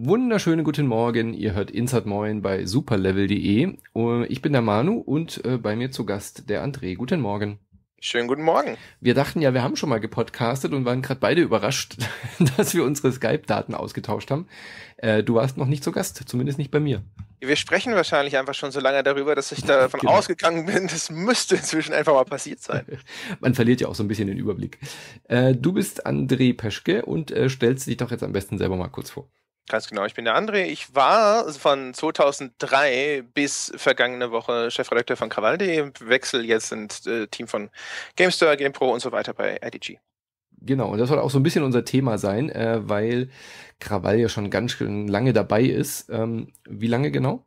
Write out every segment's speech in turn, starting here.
Wunderschönen guten Morgen, ihr hört Inside Moin bei superlevel.de. Äh, ich bin der Manu und äh, bei mir zu Gast der André. Guten Morgen. Schönen guten Morgen. Wir dachten ja, wir haben schon mal gepodcastet und waren gerade beide überrascht, dass wir unsere Skype-Daten ausgetauscht haben. Äh, du warst noch nicht zu Gast, zumindest nicht bei mir. Wir sprechen wahrscheinlich einfach schon so lange darüber, dass ich davon genau. ausgegangen bin, das müsste inzwischen einfach mal passiert sein. Man verliert ja auch so ein bisschen den Überblick. Äh, du bist André Peschke und äh, stellst dich doch jetzt am besten selber mal kurz vor. Ganz genau, ich bin der André. Ich war von 2003 bis vergangene Woche Chefredakteur von Krawall.de, wechsel jetzt ins äh, Team von GameStore, GamePro und so weiter bei IDG. Genau, und das soll auch so ein bisschen unser Thema sein, äh, weil Krawall ja schon ganz schön lange dabei ist. Ähm, wie lange genau?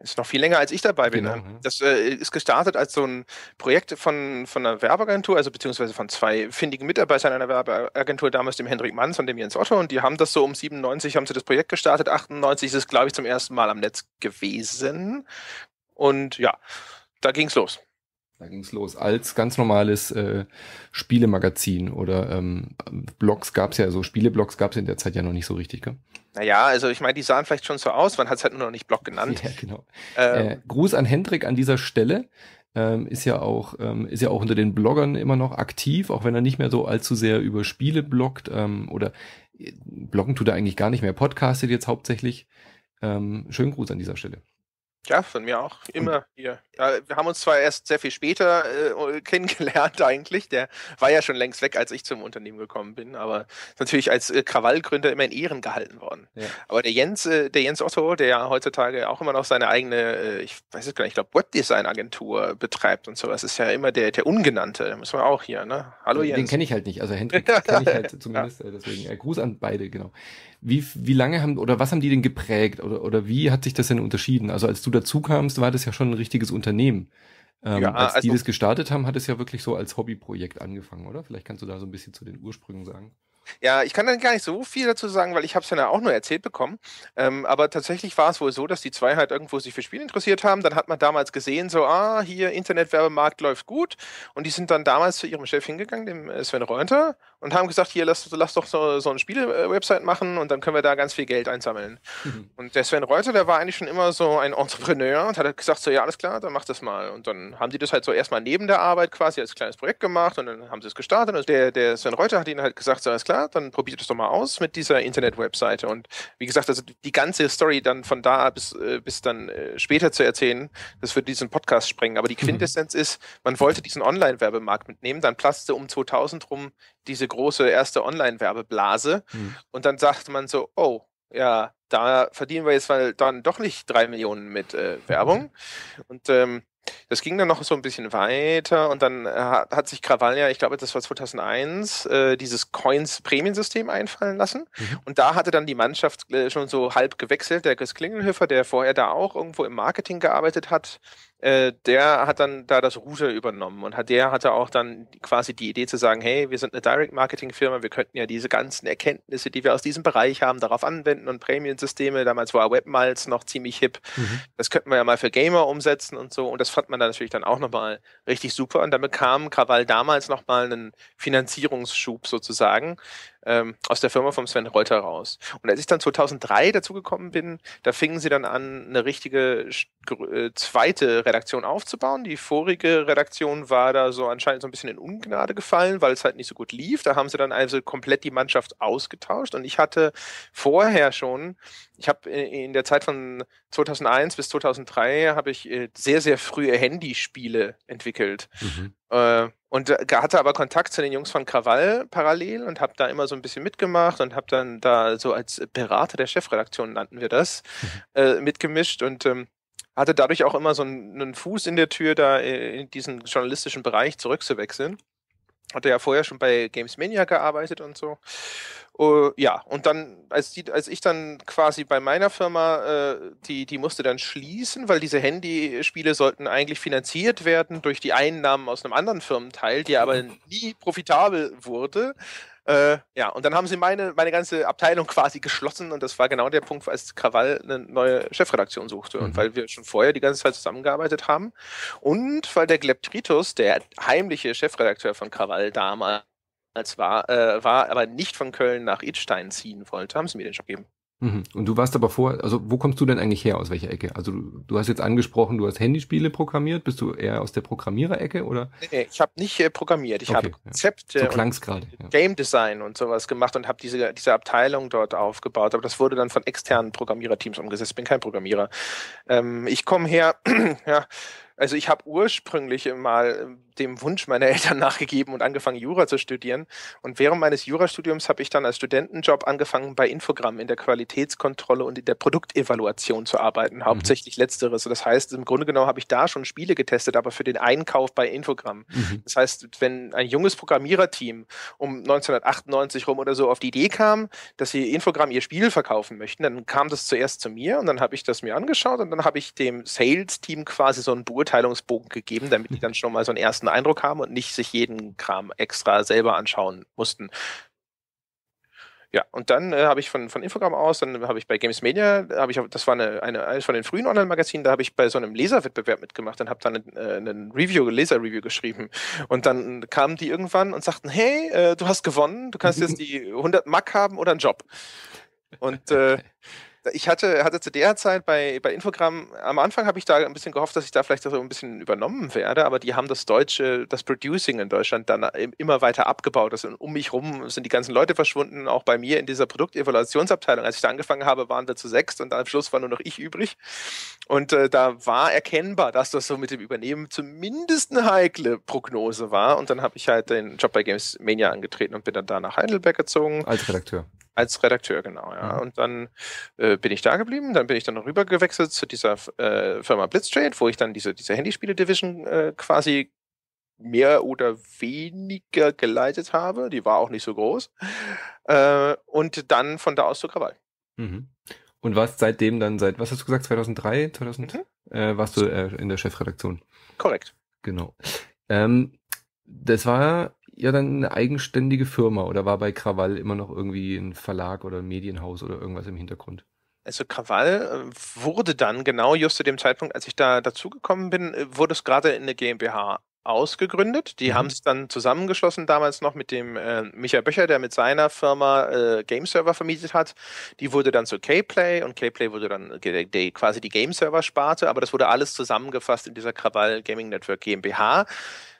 Ist noch viel länger, als ich dabei bin. Genau, ne? Das äh, ist gestartet als so ein Projekt von, von einer Werbeagentur, also beziehungsweise von zwei findigen Mitarbeitern einer Werbeagentur, damals dem Hendrik Manns und dem Jens Otto. Und die haben das so um 97, haben sie das Projekt gestartet. 98 ist es, glaube ich, zum ersten Mal am Netz gewesen. Und ja, da ging es los. Da ging es los. Als ganz normales äh, Spielemagazin oder ähm, Blogs es ja, so also Spieleblogs es in der Zeit ja noch nicht so richtig, gell? Naja, also ich meine, die sahen vielleicht schon so aus, man hat es halt nur noch nicht Blog genannt. Ja, genau. Ähm. Äh, Gruß an Hendrik an dieser Stelle. Ähm, ist ja auch ähm, ist ja auch unter den Bloggern immer noch aktiv, auch wenn er nicht mehr so allzu sehr über Spiele bloggt ähm, oder äh, bloggen tut er eigentlich gar nicht mehr, podcastet jetzt hauptsächlich. Ähm, schönen Gruß an dieser Stelle. Ja, von mir auch. Immer hier. Ja, wir haben uns zwar erst sehr viel später äh, kennengelernt eigentlich. Der war ja schon längst weg, als ich zum Unternehmen gekommen bin, aber natürlich als äh, Krawallgründer immer in Ehren gehalten worden. Ja. Aber der Jens, äh, der Jens Otto, der ja heutzutage auch immer noch seine eigene, äh, ich weiß es gar nicht, ich glaube Webdesign-Agentur betreibt und sowas, ist ja immer der, der Ungenannte. Da müssen wir auch hier, ne? Hallo Den Jens. Den kenne ich halt nicht. Also Hendrik kenne ich halt zumindest. Ja. Äh, deswegen äh, Gruß an beide, genau. Wie, wie lange haben oder was haben die denn geprägt oder, oder wie hat sich das denn unterschieden? Also als du dazu kamst, war das ja schon ein richtiges Unternehmen. Ähm, ja, als also, die das gestartet haben, hat es ja wirklich so als Hobbyprojekt angefangen, oder? Vielleicht kannst du da so ein bisschen zu den Ursprüngen sagen. Ja, ich kann dann gar nicht so viel dazu sagen, weil ich habe es ja auch nur erzählt bekommen. Ähm, aber tatsächlich war es wohl so, dass die zwei halt irgendwo sich für Spiele interessiert haben. Dann hat man damals gesehen, so, ah, hier Internetwerbemarkt läuft gut. Und die sind dann damals zu ihrem Chef hingegangen, dem äh, Sven Reunter, und haben gesagt, hier, lass, lass doch so, so eine Spiele-Website machen und dann können wir da ganz viel Geld einsammeln. Mhm. Und der Sven Reuter, der war eigentlich schon immer so ein Entrepreneur und hat gesagt, so ja, alles klar, dann mach das mal. Und dann haben die das halt so erstmal neben der Arbeit quasi als kleines Projekt gemacht und dann haben sie es gestartet. Und der, der Sven Reuter hat ihnen halt gesagt, so alles klar, dann probiert es doch mal aus mit dieser Internet-Webseite. Und wie gesagt, also die ganze Story dann von da bis, äh, bis dann äh, später zu erzählen, das würde diesen Podcast sprengen. Aber die mhm. Quintessenz mhm. ist, man wollte diesen Online-Werbemarkt mitnehmen, dann platzte um 2000 rum diese große erste Online-Werbeblase. Hm. Und dann sagt man so, oh, ja, da verdienen wir jetzt weil dann doch nicht drei Millionen mit äh, Werbung. Mhm. Und ähm, das ging dann noch so ein bisschen weiter und dann hat, hat sich Cravaglia, ich glaube, das war 2001, äh, dieses Coins-Prämiensystem einfallen lassen. Mhm. Und da hatte dann die Mannschaft äh, schon so halb gewechselt. Der Chris Klingelhöfer, der vorher da auch irgendwo im Marketing gearbeitet hat, äh, der hat dann da das Router übernommen und hat, der hatte auch dann quasi die Idee zu sagen, hey, wir sind eine Direct-Marketing-Firma, wir könnten ja diese ganzen Erkenntnisse, die wir aus diesem Bereich haben, darauf anwenden und Premium-Systeme, damals war Webmiles noch ziemlich hip, mhm. das könnten wir ja mal für Gamer umsetzen und so und das fand man dann natürlich dann auch nochmal richtig super und dann bekam Krawall damals nochmal einen Finanzierungsschub sozusagen ähm, aus der Firma von Sven Reuter raus. Und als ich dann 2003 dazugekommen bin, da fingen sie dann an, eine richtige äh, zweite Redaktion aufzubauen. Die vorige Redaktion war da so anscheinend so ein bisschen in Ungnade gefallen, weil es halt nicht so gut lief. Da haben sie dann also komplett die Mannschaft ausgetauscht. Und ich hatte vorher schon, ich habe in der Zeit von 2001 bis 2003 habe ich äh, sehr, sehr frühe Handyspiele entwickelt. Mhm. Äh, und äh, hatte aber Kontakt zu den Jungs von Krawall parallel und habe da immer so ein bisschen mitgemacht und habe dann da so als Berater der Chefredaktion, nannten wir das, mhm. äh, mitgemischt und ähm, hatte dadurch auch immer so einen, einen Fuß in der Tür, da äh, in diesen journalistischen Bereich zurückzuwechseln. Hatte ja vorher schon bei Games Mania gearbeitet und so. Uh, ja, und dann, als, die, als ich dann quasi bei meiner Firma, äh, die, die musste dann schließen, weil diese Handyspiele sollten eigentlich finanziert werden durch die Einnahmen aus einem anderen Firmenteil, die aber mhm. nie profitabel wurde. Äh, ja, und dann haben sie meine, meine ganze Abteilung quasi geschlossen und das war genau der Punkt, als Krawall eine neue Chefredaktion suchte mhm. und weil wir schon vorher die ganze Zeit zusammengearbeitet haben und weil der Gleptritus, der heimliche Chefredakteur von Krawall damals, als war, äh, war, aber nicht von Köln nach Idstein ziehen wollte, haben sie mir den Job gegeben. Mhm. Und du warst aber vor, also wo kommst du denn eigentlich her, aus welcher Ecke? Also du, du hast jetzt angesprochen, du hast Handyspiele programmiert, bist du eher aus der Programmiererecke oder? Nee, ich habe nicht äh, programmiert, ich okay, habe Konzepte ja. so grade, ja. Game Design und sowas gemacht und habe diese, diese Abteilung dort aufgebaut, aber das wurde dann von externen Programmiererteams umgesetzt, ich bin kein Programmierer. Ähm, ich komme her, ja, also ich habe ursprünglich mal ähm, dem Wunsch meiner Eltern nachgegeben und angefangen, Jura zu studieren. Und während meines Jurastudiums habe ich dann als Studentenjob angefangen, bei Infogramm in der Qualitätskontrolle und in der Produktevaluation zu arbeiten, mhm. hauptsächlich letzteres. das heißt, im Grunde genommen habe ich da schon Spiele getestet, aber für den Einkauf bei Infogramm. Mhm. Das heißt, wenn ein junges Programmiererteam um 1998 rum oder so auf die Idee kam, dass sie Infogramm ihr Spiel verkaufen möchten, dann kam das zuerst zu mir und dann habe ich das mir angeschaut und dann habe ich dem Sales-Team quasi so ein Board Beurteilungsbogen gegeben, damit die dann schon mal so einen ersten Eindruck haben und nicht sich jeden Kram extra selber anschauen mussten. Ja, und dann äh, habe ich von, von Infogramm aus, dann habe ich bei Games Media, habe ich, das war eine, eine, eines von den frühen Online-Magazinen, da habe ich bei so einem Leserwettbewerb mitgemacht und habe dann äh, einen Review, Leser-Review geschrieben. Und dann kamen die irgendwann und sagten, hey, äh, du hast gewonnen, du kannst jetzt die 100 Mack haben oder einen Job. Und äh, ich hatte, hatte zu der Zeit bei, bei Infogramm, am Anfang habe ich da ein bisschen gehofft, dass ich da vielleicht so ein bisschen übernommen werde, aber die haben das deutsche, das Producing in Deutschland dann immer weiter abgebaut. Also um mich rum sind die ganzen Leute verschwunden, auch bei mir in dieser Produktevaluationsabteilung. Als ich da angefangen habe, waren wir zu sechs und dann am Schluss war nur noch ich übrig. Und äh, da war erkennbar, dass das so mit dem Übernehmen zumindest eine heikle Prognose war. Und dann habe ich halt den Job bei Games Mania angetreten und bin dann da nach Heidelberg gezogen. Als Redakteur. Als Redakteur, genau, ja. Mhm. Und dann äh, bin ich da geblieben, dann bin ich dann rüber gewechselt zu dieser äh, Firma Blitztrade, wo ich dann diese, diese Handyspiele-Division äh, quasi mehr oder weniger geleitet habe. Die war auch nicht so groß. Äh, und dann von da aus zu Krawall. Mhm. Und warst seitdem dann seit, was hast du gesagt, 2003, 2000, mhm. Äh, warst du äh, in der Chefredaktion? Korrekt. Genau. Ähm, das war ja dann eine eigenständige Firma oder war bei Krawall immer noch irgendwie ein Verlag oder ein Medienhaus oder irgendwas im Hintergrund? Also Krawall äh, wurde dann genau just zu dem Zeitpunkt, als ich da dazugekommen bin, äh, wurde es gerade in der GmbH ausgegründet. Die mhm. haben es dann zusammengeschlossen damals noch mit dem äh, Michael Böcher, der mit seiner Firma äh, Game Server vermietet hat. Die wurde dann zu K-Play und K-Play wurde dann die, die, quasi die Game Server Sparte, aber das wurde alles zusammengefasst in dieser Krawall Gaming Network GmbH.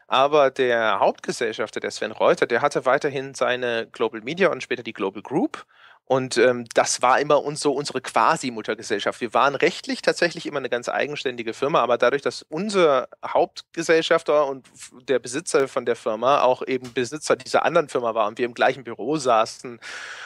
Aber der Hauptgesellschafter, der Sven Reuter, der hatte weiterhin seine Global Media und später die Global Group und ähm, das war immer uns so unsere Quasi-Muttergesellschaft. Wir waren rechtlich tatsächlich immer eine ganz eigenständige Firma, aber dadurch, dass unser Hauptgesellschafter und der Besitzer von der Firma auch eben Besitzer dieser anderen Firma war und wir im gleichen Büro saßen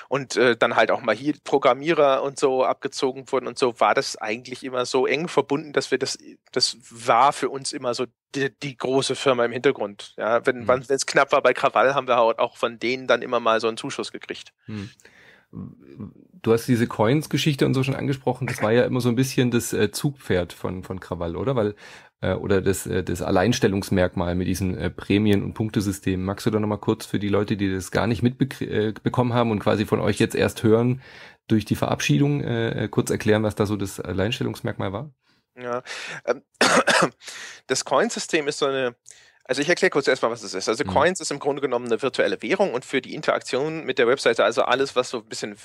und äh, dann halt auch mal hier Programmierer und so abgezogen wurden und so, war das eigentlich immer so eng verbunden, dass wir das, das war für uns immer so die, die, große Firma im Hintergrund. Ja, wenn mhm. es knapp war bei Krawall, haben wir auch von denen dann immer mal so einen Zuschuss gekriegt. Mhm du hast diese Coins-Geschichte und so schon angesprochen, das war ja immer so ein bisschen das äh, Zugpferd von, von Krawall, oder? Weil, äh, oder das, äh, das Alleinstellungsmerkmal mit diesen äh, Prämien und Punktesystemen. Magst du da nochmal kurz für die Leute, die das gar nicht mitbekommen äh, haben und quasi von euch jetzt erst hören, durch die Verabschiedung äh, äh kurz erklären, was da so das Alleinstellungsmerkmal war? Ja, ähm, das Coinsystem ist so eine also ich erkläre kurz erstmal, was es ist. Also mhm. Coins ist im Grunde genommen eine virtuelle Währung und für die Interaktion mit der Webseite, also alles, was so ein bisschen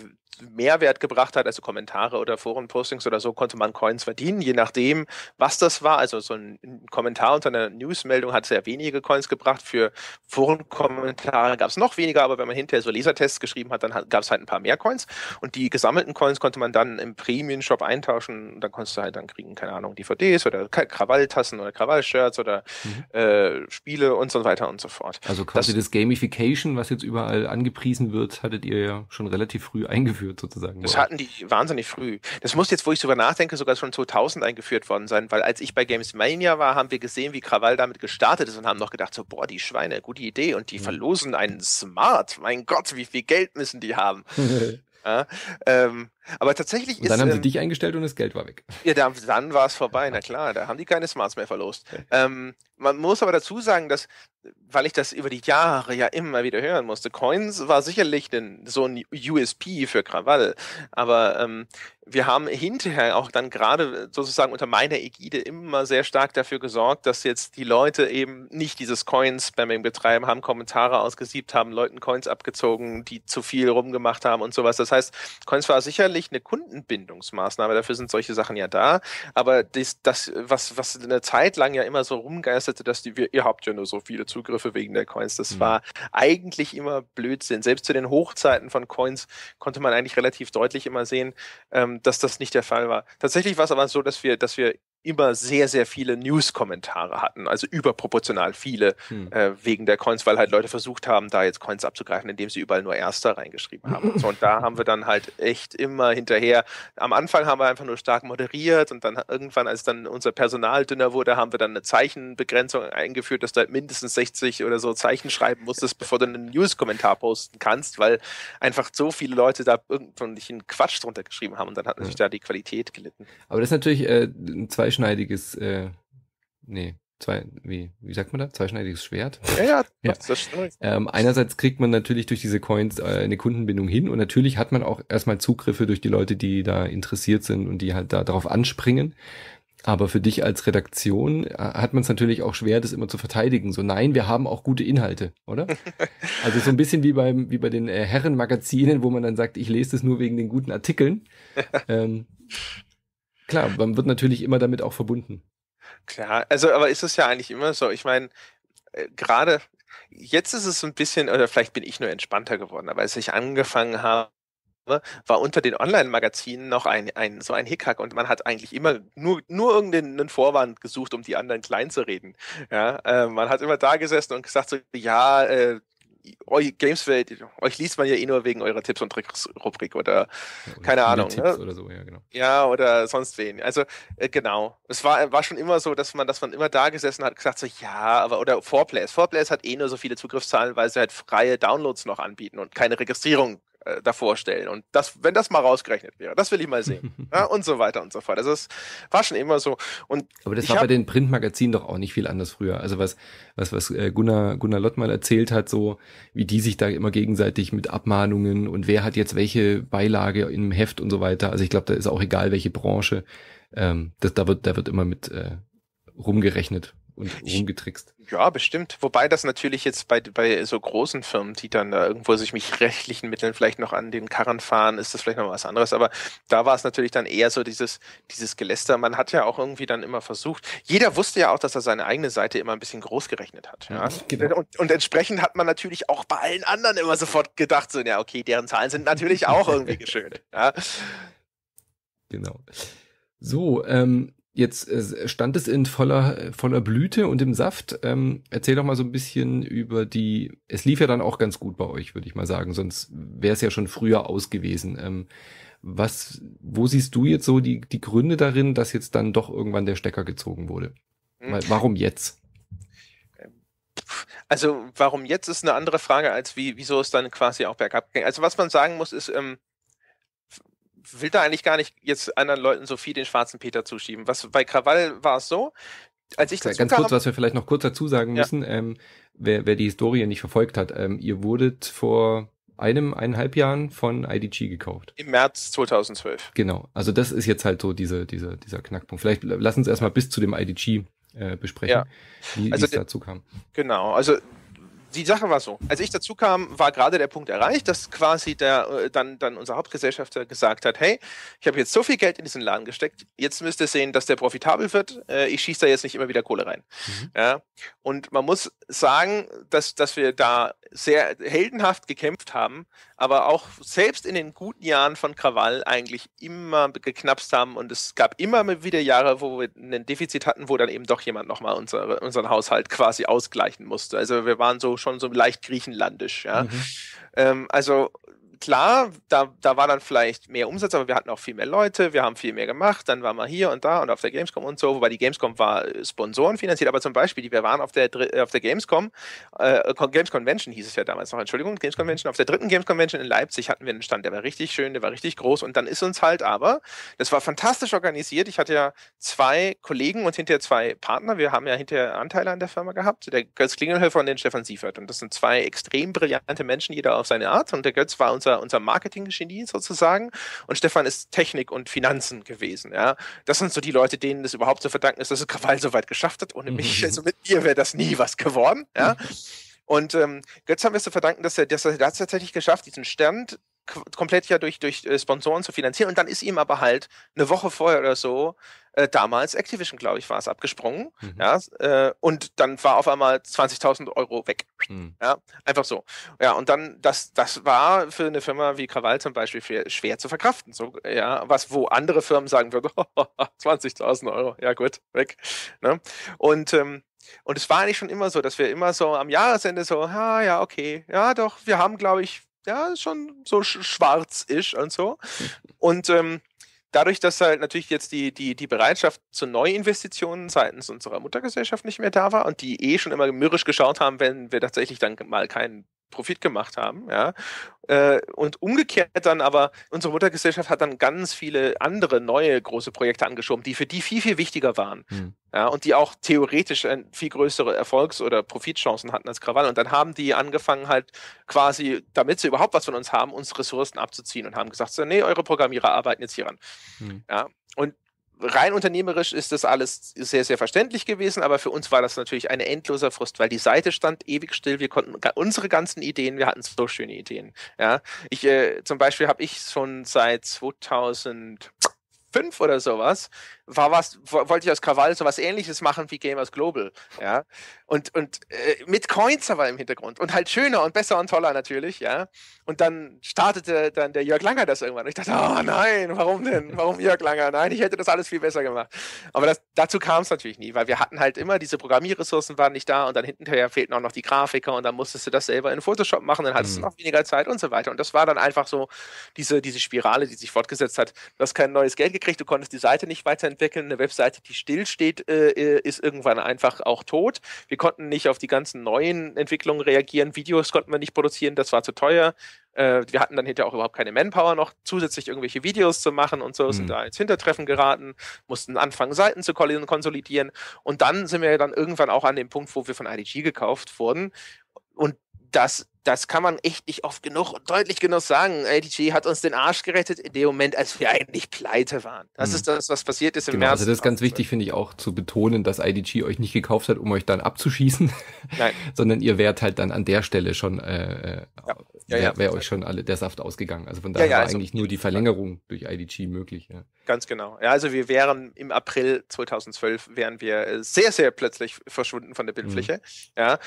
Mehrwert gebracht hat, also Kommentare oder Forenpostings oder so, konnte man Coins verdienen, je nachdem, was das war. Also so ein Kommentar unter einer Newsmeldung hat sehr wenige Coins gebracht. Für Forenkommentare gab es noch weniger, aber wenn man hinterher so Lesertests geschrieben hat, dann gab es halt ein paar mehr Coins. Und die gesammelten Coins konnte man dann im Premium-Shop eintauschen und dann konntest du halt dann kriegen, keine Ahnung, DVDs oder Krawalltassen oder Krawallshirts oder mhm. äh, Spiele und so weiter und so fort. Also quasi das, das Gamification, was jetzt überall angepriesen wird, hattet ihr ja schon relativ früh eingeführt sozusagen. Das hatten die wahnsinnig früh. Das muss jetzt, wo ich drüber nachdenke, sogar schon 2000 eingeführt worden sein, weil als ich bei Games Mania war, haben wir gesehen, wie Krawall damit gestartet ist und haben noch gedacht, so, boah, die Schweine, gute Idee und die mhm. verlosen einen Smart. Mein Gott, wie viel Geld müssen die haben? ja, ähm, aber tatsächlich und dann ist. Dann haben sie ähm, dich eingestellt und das Geld war weg. Ja, dann, dann war es vorbei, na klar, da haben die keine Smarts mehr verlost. Ähm, man muss aber dazu sagen, dass, weil ich das über die Jahre ja immer wieder hören musste, Coins war sicherlich den, so ein USP für Krawall. Aber ähm, wir haben hinterher auch dann gerade sozusagen unter meiner Ägide immer sehr stark dafür gesorgt, dass jetzt die Leute eben nicht dieses coins spamming betreiben, haben Kommentare ausgesiebt, haben Leuten Coins abgezogen, die zu viel rumgemacht haben und sowas. Das heißt, Coins war sicherlich sicherlich eine Kundenbindungsmaßnahme, dafür sind solche Sachen ja da, aber das, das was, was eine Zeit lang ja immer so rumgeisterte, dass die, wir, ihr habt ja nur so viele Zugriffe wegen der Coins, das mhm. war eigentlich immer Blödsinn. Selbst zu den Hochzeiten von Coins konnte man eigentlich relativ deutlich immer sehen, ähm, dass das nicht der Fall war. Tatsächlich war es aber so, dass wir, dass wir immer sehr, sehr viele News-Kommentare hatten, also überproportional viele hm. äh, wegen der Coins, weil halt Leute versucht haben, da jetzt Coins abzugreifen, indem sie überall nur Erster reingeschrieben haben. Und, so, und da haben wir dann halt echt immer hinterher, am Anfang haben wir einfach nur stark moderiert und dann irgendwann, als dann unser Personal dünner wurde, haben wir dann eine Zeichenbegrenzung eingeführt, dass du halt mindestens 60 oder so Zeichen schreiben musstest, bevor du einen News-Kommentar posten kannst, weil einfach so viele Leute da irgendwann nicht einen Quatsch drunter geschrieben haben und dann hat natürlich da die Qualität gelitten. Aber das ist natürlich äh, zwei zweischneidiges, äh, nee, zwei, wie, wie sagt man da? Zweischneidiges Schwert. Ja, ja, ja. Das ähm, einerseits kriegt man natürlich durch diese Coins äh, eine Kundenbindung hin und natürlich hat man auch erstmal Zugriffe durch die Leute, die da interessiert sind und die halt da darauf anspringen. Aber für dich als Redaktion äh, hat man es natürlich auch schwer, das immer zu verteidigen. So, nein, wir haben auch gute Inhalte, oder? also so ein bisschen wie beim, wie bei den äh, Herrenmagazinen, wo man dann sagt, ich lese das nur wegen den guten Artikeln. ähm, klar, man wird natürlich immer damit auch verbunden. Klar, also aber ist es ja eigentlich immer so. Ich meine, äh, gerade jetzt ist es ein bisschen, oder vielleicht bin ich nur entspannter geworden, aber als ich angefangen habe, war unter den Online-Magazinen noch ein, ein, so ein Hickhack und man hat eigentlich immer nur, nur irgendeinen Vorwand gesucht, um die anderen klein zu reden. Ja, äh, man hat immer da gesessen und gesagt, so, ja, äh, euch Gameswelt, euch liest man ja eh nur wegen eurer Tipps und Tricks Rubrik oder, oder keine Ahnung. Ne? Oder so, ja, genau. ja, oder sonst wen. Also äh, genau. Es war, war schon immer so, dass man, dass man immer da gesessen hat, gesagt so, ja, aber oder Fourplays. Fourplays hat eh nur so viele Zugriffszahlen, weil sie halt freie Downloads noch anbieten und keine Registrierung äh, davor stellen. Und das, wenn das mal rausgerechnet wäre, das will ich mal sehen. ja, und so weiter und so fort. Also das war schon immer so. Und Aber das war bei den Printmagazinen doch auch nicht viel anders früher. Also was, was, was äh, Gunnar, Gunnar Lott mal erzählt hat, so wie die sich da immer gegenseitig mit Abmahnungen und wer hat jetzt welche Beilage im Heft und so weiter. Also ich glaube, da ist auch egal, welche Branche. Ähm, das, da, wird, da wird immer mit äh, rumgerechnet und rumgetrickst. Ja, bestimmt. Wobei das natürlich jetzt bei, bei so großen Firmen, die dann da irgendwo sich mit rechtlichen Mitteln vielleicht noch an den Karren fahren, ist das vielleicht noch was anderes. Aber da war es natürlich dann eher so dieses, dieses Geläster. Man hat ja auch irgendwie dann immer versucht. Jeder wusste ja auch, dass er seine eigene Seite immer ein bisschen groß gerechnet hat. Ja? Mhm, genau. Und, und entsprechend hat man natürlich auch bei allen anderen immer sofort gedacht, so, ja, okay, deren Zahlen sind natürlich auch irgendwie geschönt. Ja? Genau. So, ähm, Jetzt äh, stand es in voller, voller Blüte und im Saft. Ähm, erzähl doch mal so ein bisschen über die. Es lief ja dann auch ganz gut bei euch, würde ich mal sagen. Sonst wäre es ja schon früher aus gewesen. Ähm, was, wo siehst du jetzt so die, die Gründe darin, dass jetzt dann doch irgendwann der Stecker gezogen wurde? Hm. Weil, warum jetzt? Also, warum jetzt ist eine andere Frage, als wie, wieso es dann quasi auch bergab ging. Also, was man sagen muss, ist, ähm, will da eigentlich gar nicht jetzt anderen Leuten so viel den schwarzen Peter zuschieben. Was bei Krawall war es so, als ich das ganz kurz, was wir vielleicht noch kurz dazu sagen müssen, ähm, wer, wer die Historie nicht verfolgt hat, ähm, ihr wurdet vor einem, eineinhalb Jahren von IDG gekauft. Im März 2012. Genau. Also das ist jetzt halt so diese, diese, dieser Knackpunkt. Vielleicht lass uns erstmal bis zu dem IDG äh, besprechen, ja. wie also es dazu kam. Genau. Also die Sache war so, als ich dazu kam, war gerade der Punkt erreicht, dass quasi der, äh, dann, dann unser Hauptgesellschafter gesagt hat, hey, ich habe jetzt so viel Geld in diesen Laden gesteckt, jetzt müsst ihr sehen, dass der profitabel wird, äh, ich schieße da jetzt nicht immer wieder Kohle rein. Mhm. Ja, und man muss sagen, dass, dass wir da sehr heldenhaft gekämpft haben, aber auch selbst in den guten Jahren von Krawall eigentlich immer geknapst haben und es gab immer wieder Jahre, wo wir ein Defizit hatten, wo dann eben doch jemand nochmal unsere, unseren Haushalt quasi ausgleichen musste. Also wir waren so schon so leicht griechenlandisch, ja. Mhm. Ähm, also klar, da, da war dann vielleicht mehr Umsatz, aber wir hatten auch viel mehr Leute, wir haben viel mehr gemacht, dann waren wir hier und da und auf der Gamescom und so, wobei die Gamescom war äh, Sponsoren finanziert, aber zum Beispiel, wir waren auf der, äh, auf der Gamescom, äh, äh Games Convention hieß es ja damals noch, Entschuldigung, Games Convention, auf der dritten Games Convention in Leipzig hatten wir einen Stand, der war richtig schön, der war richtig groß und dann ist uns halt aber, das war fantastisch organisiert, ich hatte ja zwei Kollegen und hinterher zwei Partner, wir haben ja hinterher Anteile an der Firma gehabt, der Götz Klingelhöfer und den Stefan Siefert und das sind zwei extrem brillante Menschen, jeder auf seine Art und der Götz war unser unser, unser Marketing-Genie sozusagen. Und Stefan ist Technik und Finanzen gewesen. Ja. Das sind so die Leute, denen es überhaupt zu verdanken ist, dass es Krawall so weit geschafft hat. Ohne mich, mhm. also mit mir wäre das nie was geworden. Ja. Und ähm, Götz haben wir es zu verdanken, dass er, dass er das tatsächlich geschafft, diesen Stand komplett ja durch, durch äh, Sponsoren zu finanzieren. Und dann ist ihm aber halt eine Woche vorher oder so, äh, damals Activision, glaube ich, war es, abgesprungen. Mhm. Ja, äh, und dann war auf einmal 20.000 Euro weg. Mhm. Ja, einfach so. Ja, und dann, das, das war für eine Firma wie Krawall zum Beispiel schwer, schwer zu verkraften. So, ja, was, wo andere Firmen sagen würden, 20.000 Euro, ja gut, weg. Ne? Und ähm, und es war eigentlich schon immer so, dass wir immer so am Jahresende so, ah ja, okay, ja doch, wir haben, glaube ich, ja, schon so schwarz ist und so. Und ähm, dadurch, dass halt natürlich jetzt die, die, die Bereitschaft zu Neuinvestitionen seitens unserer Muttergesellschaft nicht mehr da war und die eh schon immer mürrisch geschaut haben, wenn wir tatsächlich dann mal keinen Profit gemacht haben, ja. Äh, und umgekehrt dann aber, unsere Muttergesellschaft hat dann ganz viele andere neue große Projekte angeschoben, die für die viel, viel wichtiger waren. Mhm. Ja, und die auch theoretisch äh, viel größere Erfolgs- oder Profitchancen hatten als Krawall. Und dann haben die angefangen halt quasi, damit sie überhaupt was von uns haben, uns Ressourcen abzuziehen und haben gesagt, so, nee, eure Programmierer arbeiten jetzt hieran. Mhm. Ja, und rein unternehmerisch ist das alles sehr, sehr verständlich gewesen, aber für uns war das natürlich ein endloser Frust, weil die Seite stand ewig still. Wir konnten unsere ganzen Ideen, wir hatten so schöne Ideen. Ja, ich äh, zum Beispiel habe ich schon seit 2000 fünf oder sowas, war was, wollte ich aus Krawall sowas ähnliches machen wie Gamers Global. Ja? Und, und äh, mit Coins aber im Hintergrund. Und halt schöner und besser und toller natürlich, ja. Und dann startete dann der Jörg Langer das irgendwann. Und ich dachte, oh nein, warum denn? Warum Jörg Langer? Nein, ich hätte das alles viel besser gemacht. Aber das, dazu kam es natürlich nie, weil wir hatten halt immer diese Programmierressourcen waren nicht da und dann hinterher fehlten auch noch die Grafiker und dann musstest du das selber in Photoshop machen, dann hattest mhm. du noch weniger Zeit und so weiter. Und das war dann einfach so diese, diese Spirale, die sich fortgesetzt hat. Du hast kein neues Geld gekriegt, gekriegt, du konntest die Seite nicht weiterentwickeln. Eine Webseite, die stillsteht, äh, äh, ist irgendwann einfach auch tot. Wir konnten nicht auf die ganzen neuen Entwicklungen reagieren. Videos konnten wir nicht produzieren, das war zu teuer. Äh, wir hatten dann hinterher auch überhaupt keine Manpower noch, zusätzlich irgendwelche Videos zu machen und so, mhm. sind da ins Hintertreffen geraten, mussten anfangen, Seiten zu konsolidieren. Und dann sind wir dann irgendwann auch an dem Punkt, wo wir von IDG gekauft wurden. Und das das kann man echt nicht oft genug und deutlich genug sagen. ATG hat uns den Arsch gerettet in dem Moment, als wir eigentlich pleite waren. Das hm. ist das, was passiert ist im genau, also März. Also das ist ganz wichtig, finde ich auch zu betonen, dass IDG euch nicht gekauft hat, um euch dann abzuschießen, sondern ihr wärt halt dann an der Stelle schon, äh, äh ja. ja, ja wäre euch schon alle der Saft ausgegangen. Also von daher war also eigentlich nur die Verlängerung durch IDG möglich. Ganz genau. Ja, also wir wären im April 2012 wären wir äh, sehr, sehr plötzlich verschwunden von der mhm. Bildfläche. Hm. Ja,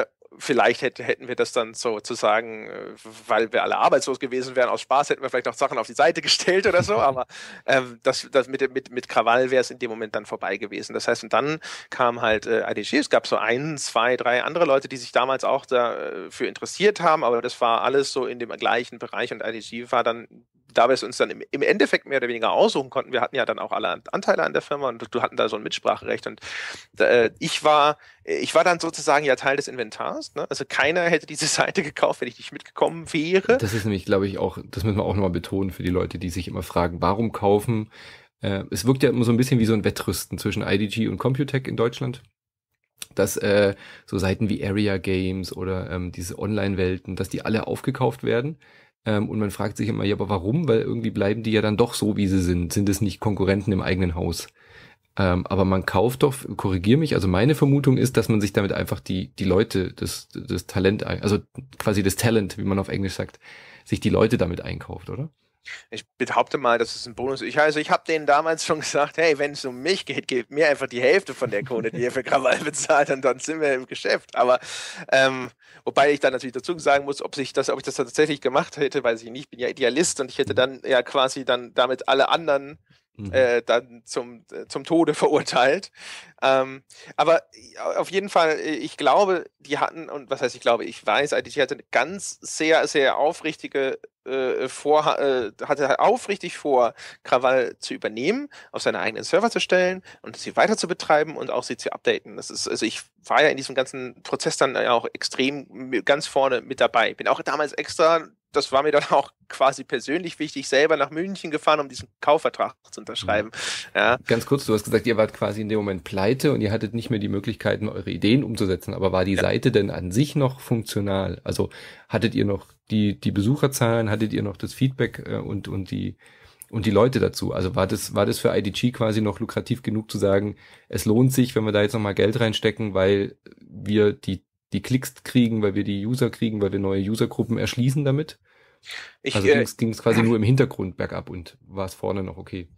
äh, vielleicht hätte, hätten wir das dann sozusagen, äh, weil wir alle arbeitslos gewesen wären, aus Spaß hätten wir vielleicht noch Sachen auf die Seite gestellt oder so, aber ähm, das, das mit, mit, mit Krawall wäre es in dem Moment dann vorbei gewesen. Das heißt, und dann kam halt äh, IDG, es gab so ein, zwei, drei andere Leute, die sich damals auch dafür äh, interessiert haben, aber das war alles so in dem gleichen Bereich und IDG war dann da wir es uns dann im, Endeffekt mehr oder weniger aussuchen konnten, wir hatten ja dann auch alle Anteile an der Firma und du hatten da so ein Mitspracherecht. Und äh, ich war, ich war dann sozusagen ja Teil des Inventars. Ne? Also keiner hätte diese Seite gekauft, wenn ich nicht mitgekommen wäre. Das ist nämlich, glaube ich, auch, das müssen wir auch nochmal betonen für die Leute, die sich immer fragen, warum kaufen? Äh, es wirkt ja immer so ein bisschen wie so ein Wettrüsten zwischen IDG und Computec in Deutschland dass äh, so Seiten wie Area Games oder ähm, diese Online-Welten, dass die alle aufgekauft werden, ähm, und man fragt sich immer, ja, aber warum? Weil irgendwie bleiben die ja dann doch so, wie sie sind. Sind es nicht Konkurrenten im eigenen Haus? Ähm, aber man kauft doch, korrigier mich, also meine Vermutung ist, dass man sich damit einfach die, die Leute, das, das Talent, also quasi das Talent, wie man auf Englisch sagt, sich die Leute damit einkauft, oder? Ich behaupte mal, das ist ein Bonus. Ich also, ich habe denen damals schon gesagt, hey, wenn es um mich geht, gebt mir einfach die Hälfte von der Kohle, die ihr für Krawall bezahlt, und dann sind wir im Geschäft. Aber ähm, wobei ich dann natürlich dazu sagen muss, ob ich das, ob ich das tatsächlich gemacht hätte, weiß ich nicht. Ich bin ja Idealist und ich hätte dann ja quasi dann damit alle anderen Mhm. äh, dann zum, äh, zum Tode verurteilt. Ähm, aber auf jeden Fall, äh, ich glaube, die hatten, und was heißt ich glaube, ich weiß, IDG hatte ganz sehr, sehr aufrichtige äh, vor, äh, hatte aufrichtig vor, Krawall zu übernehmen, auf seine eigenen Server zu stellen und sie weiter zu betreiben und auch sie zu updaten. Das ist, also ich war ja in diesem ganzen Prozess dann auch extrem ganz vorne mit dabei. Bin auch damals extra das war mir dann auch quasi persönlich wichtig, selber nach München gefahren, um diesen Kaufvertrag zu unterschreiben. Mhm. Ja. Ganz kurz, du hast gesagt, ihr wart quasi in dem Moment pleite und ihr hattet nicht mehr die Möglichkeiten, eure Ideen umzusetzen. Aber war die ja. Seite denn an sich noch funktional? Also hattet ihr noch die, die Besucherzahlen, hattet ihr noch das Feedback äh, und, und die, und die Leute dazu? Also war das, war das für IDG quasi noch lukrativ genug zu sagen, es lohnt sich, wenn wir da jetzt nochmal Geld reinstecken, weil wir die die Klicks kriegen, weil wir die User kriegen, weil wir neue Usergruppen erschließen damit. Ich, also ging es äh, quasi nur im Hintergrund bergab und war es vorne noch okay.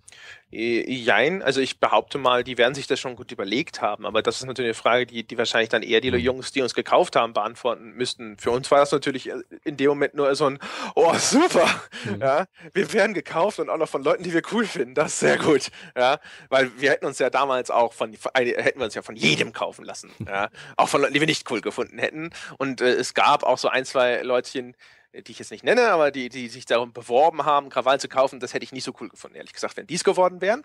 Äh, jein, also ich behaupte mal, die werden sich das schon gut überlegt haben, aber das ist natürlich eine Frage, die, die wahrscheinlich dann eher die mhm. Jungs, die uns gekauft haben, beantworten müssten. Für uns war das natürlich äh, in dem Moment nur so ein, oh super, mhm. ja, wir werden gekauft und auch noch von Leuten, die wir cool finden, das ist sehr gut, ja, weil wir hätten uns ja damals auch von, hätten wir uns ja von jedem kaufen lassen, ja, auch von Leuten, die wir nicht cool gefunden hätten und äh, es gab auch so ein, zwei Leutchen, die ich jetzt nicht nenne, aber die, die sich darum beworben haben, Krawall zu kaufen, das hätte ich nicht so cool gefunden, ehrlich gesagt, wenn dies geworden wären.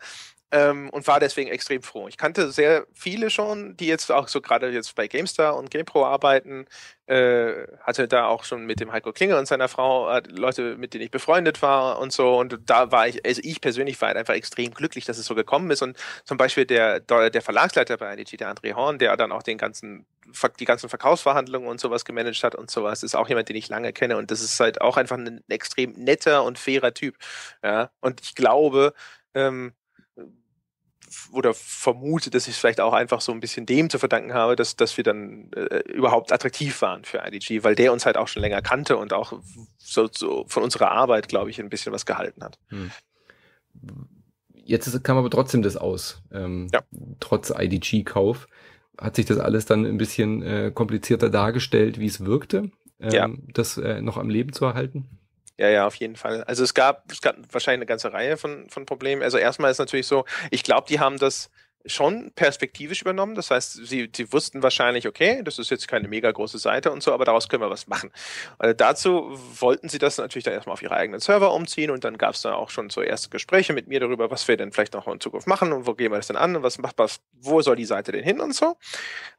Ähm, und war deswegen extrem froh. Ich kannte sehr viele schon, die jetzt auch so gerade jetzt bei GameStar und GamePro arbeiten. Äh, hatte da auch schon mit dem Heiko Klinge und seiner Frau äh, Leute, mit denen ich befreundet war und so. Und da war ich, also ich persönlich war halt einfach extrem glücklich, dass es so gekommen ist. Und zum Beispiel der, der Verlagsleiter bei Anichi, der André Horn, der dann auch den ganzen die ganzen Verkaufsverhandlungen und sowas gemanagt hat und sowas, ist auch jemand, den ich lange kenne. Und das ist halt auch einfach ein extrem netter und fairer Typ. Ja? Und ich glaube, ähm, oder vermute, dass ich es vielleicht auch einfach so ein bisschen dem zu verdanken habe, dass, dass wir dann äh, überhaupt attraktiv waren für IDG, weil der uns halt auch schon länger kannte und auch so, so von unserer Arbeit, glaube ich, ein bisschen was gehalten hat. Hm. Jetzt ist, kam aber trotzdem das aus, ähm, ja. trotz IDG-Kauf hat sich das alles dann ein bisschen äh, komplizierter dargestellt, wie es wirkte, ähm, ja. das äh, noch am Leben zu erhalten. Ja, ja, auf jeden Fall. Also es gab, es gab wahrscheinlich eine ganze Reihe von, von Problemen. Also erstmal ist natürlich so, ich glaube, die haben das schon perspektivisch übernommen. Das heißt, sie, sie wussten wahrscheinlich, okay, das ist jetzt keine mega große Seite und so, aber daraus können wir was machen. Also dazu wollten sie das natürlich dann erstmal auf ihre eigenen Server umziehen und dann gab es da auch schon so erste Gespräche mit mir darüber, was wir denn vielleicht noch in Zukunft machen und wo gehen wir das denn an und was macht was, wo soll die Seite denn hin und so.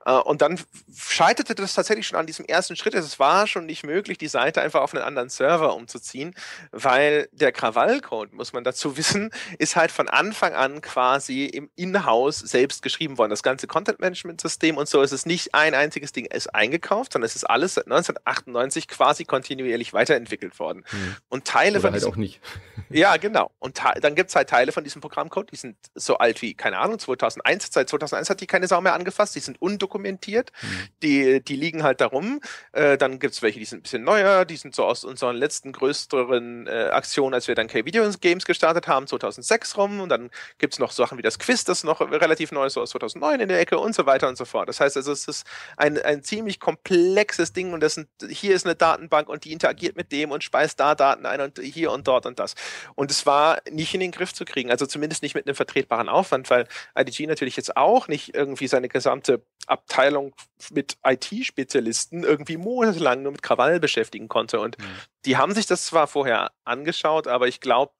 Äh, und dann scheiterte das tatsächlich schon an diesem ersten Schritt. Es war schon nicht möglich, die Seite einfach auf einen anderen Server umzuziehen, weil der Krawallcode, muss man dazu wissen, ist halt von Anfang an quasi im Inhouse alles selbst geschrieben worden. Das ganze Content-Management-System und so, ist es nicht ein einziges Ding ist eingekauft, sondern es ist alles seit 1998 quasi kontinuierlich weiterentwickelt worden. Hm. Und Teile Oder von halt auch nicht. Ja, genau. Und dann gibt es halt Teile von diesem Programmcode, die sind so alt wie, keine Ahnung, 2001. Seit 2001 hat die keine Sau mehr angefasst, die sind undokumentiert, hm. die, die liegen halt darum. Äh, dann gibt es welche, die sind ein bisschen neuer, die sind so aus unseren letzten größeren äh, Aktionen, als wir dann K-Video-Games gestartet haben, 2006 rum. Und dann gibt es noch Sachen wie das Quiz, das noch relativ relativ neues so aus 2009 in der Ecke und so weiter und so fort. Das heißt also, es ist ein, ein ziemlich komplexes Ding und das sind, hier ist eine Datenbank und die interagiert mit dem und speist da Daten ein und hier und dort und das. Und es war nicht in den Griff zu kriegen, also zumindest nicht mit einem vertretbaren Aufwand, weil IDG natürlich jetzt auch nicht irgendwie seine gesamte Abteilung mit IT-Spezialisten irgendwie monatelang nur mit Krawall beschäftigen konnte. Und mhm. die haben sich das zwar vorher angeschaut, aber ich glaube,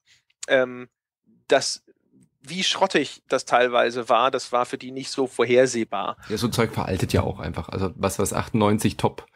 ähm, dass wie schrottig das teilweise war, das war für die nicht so vorhersehbar. Ja, so Zeug veraltet ja auch einfach. Also was, was 98 top,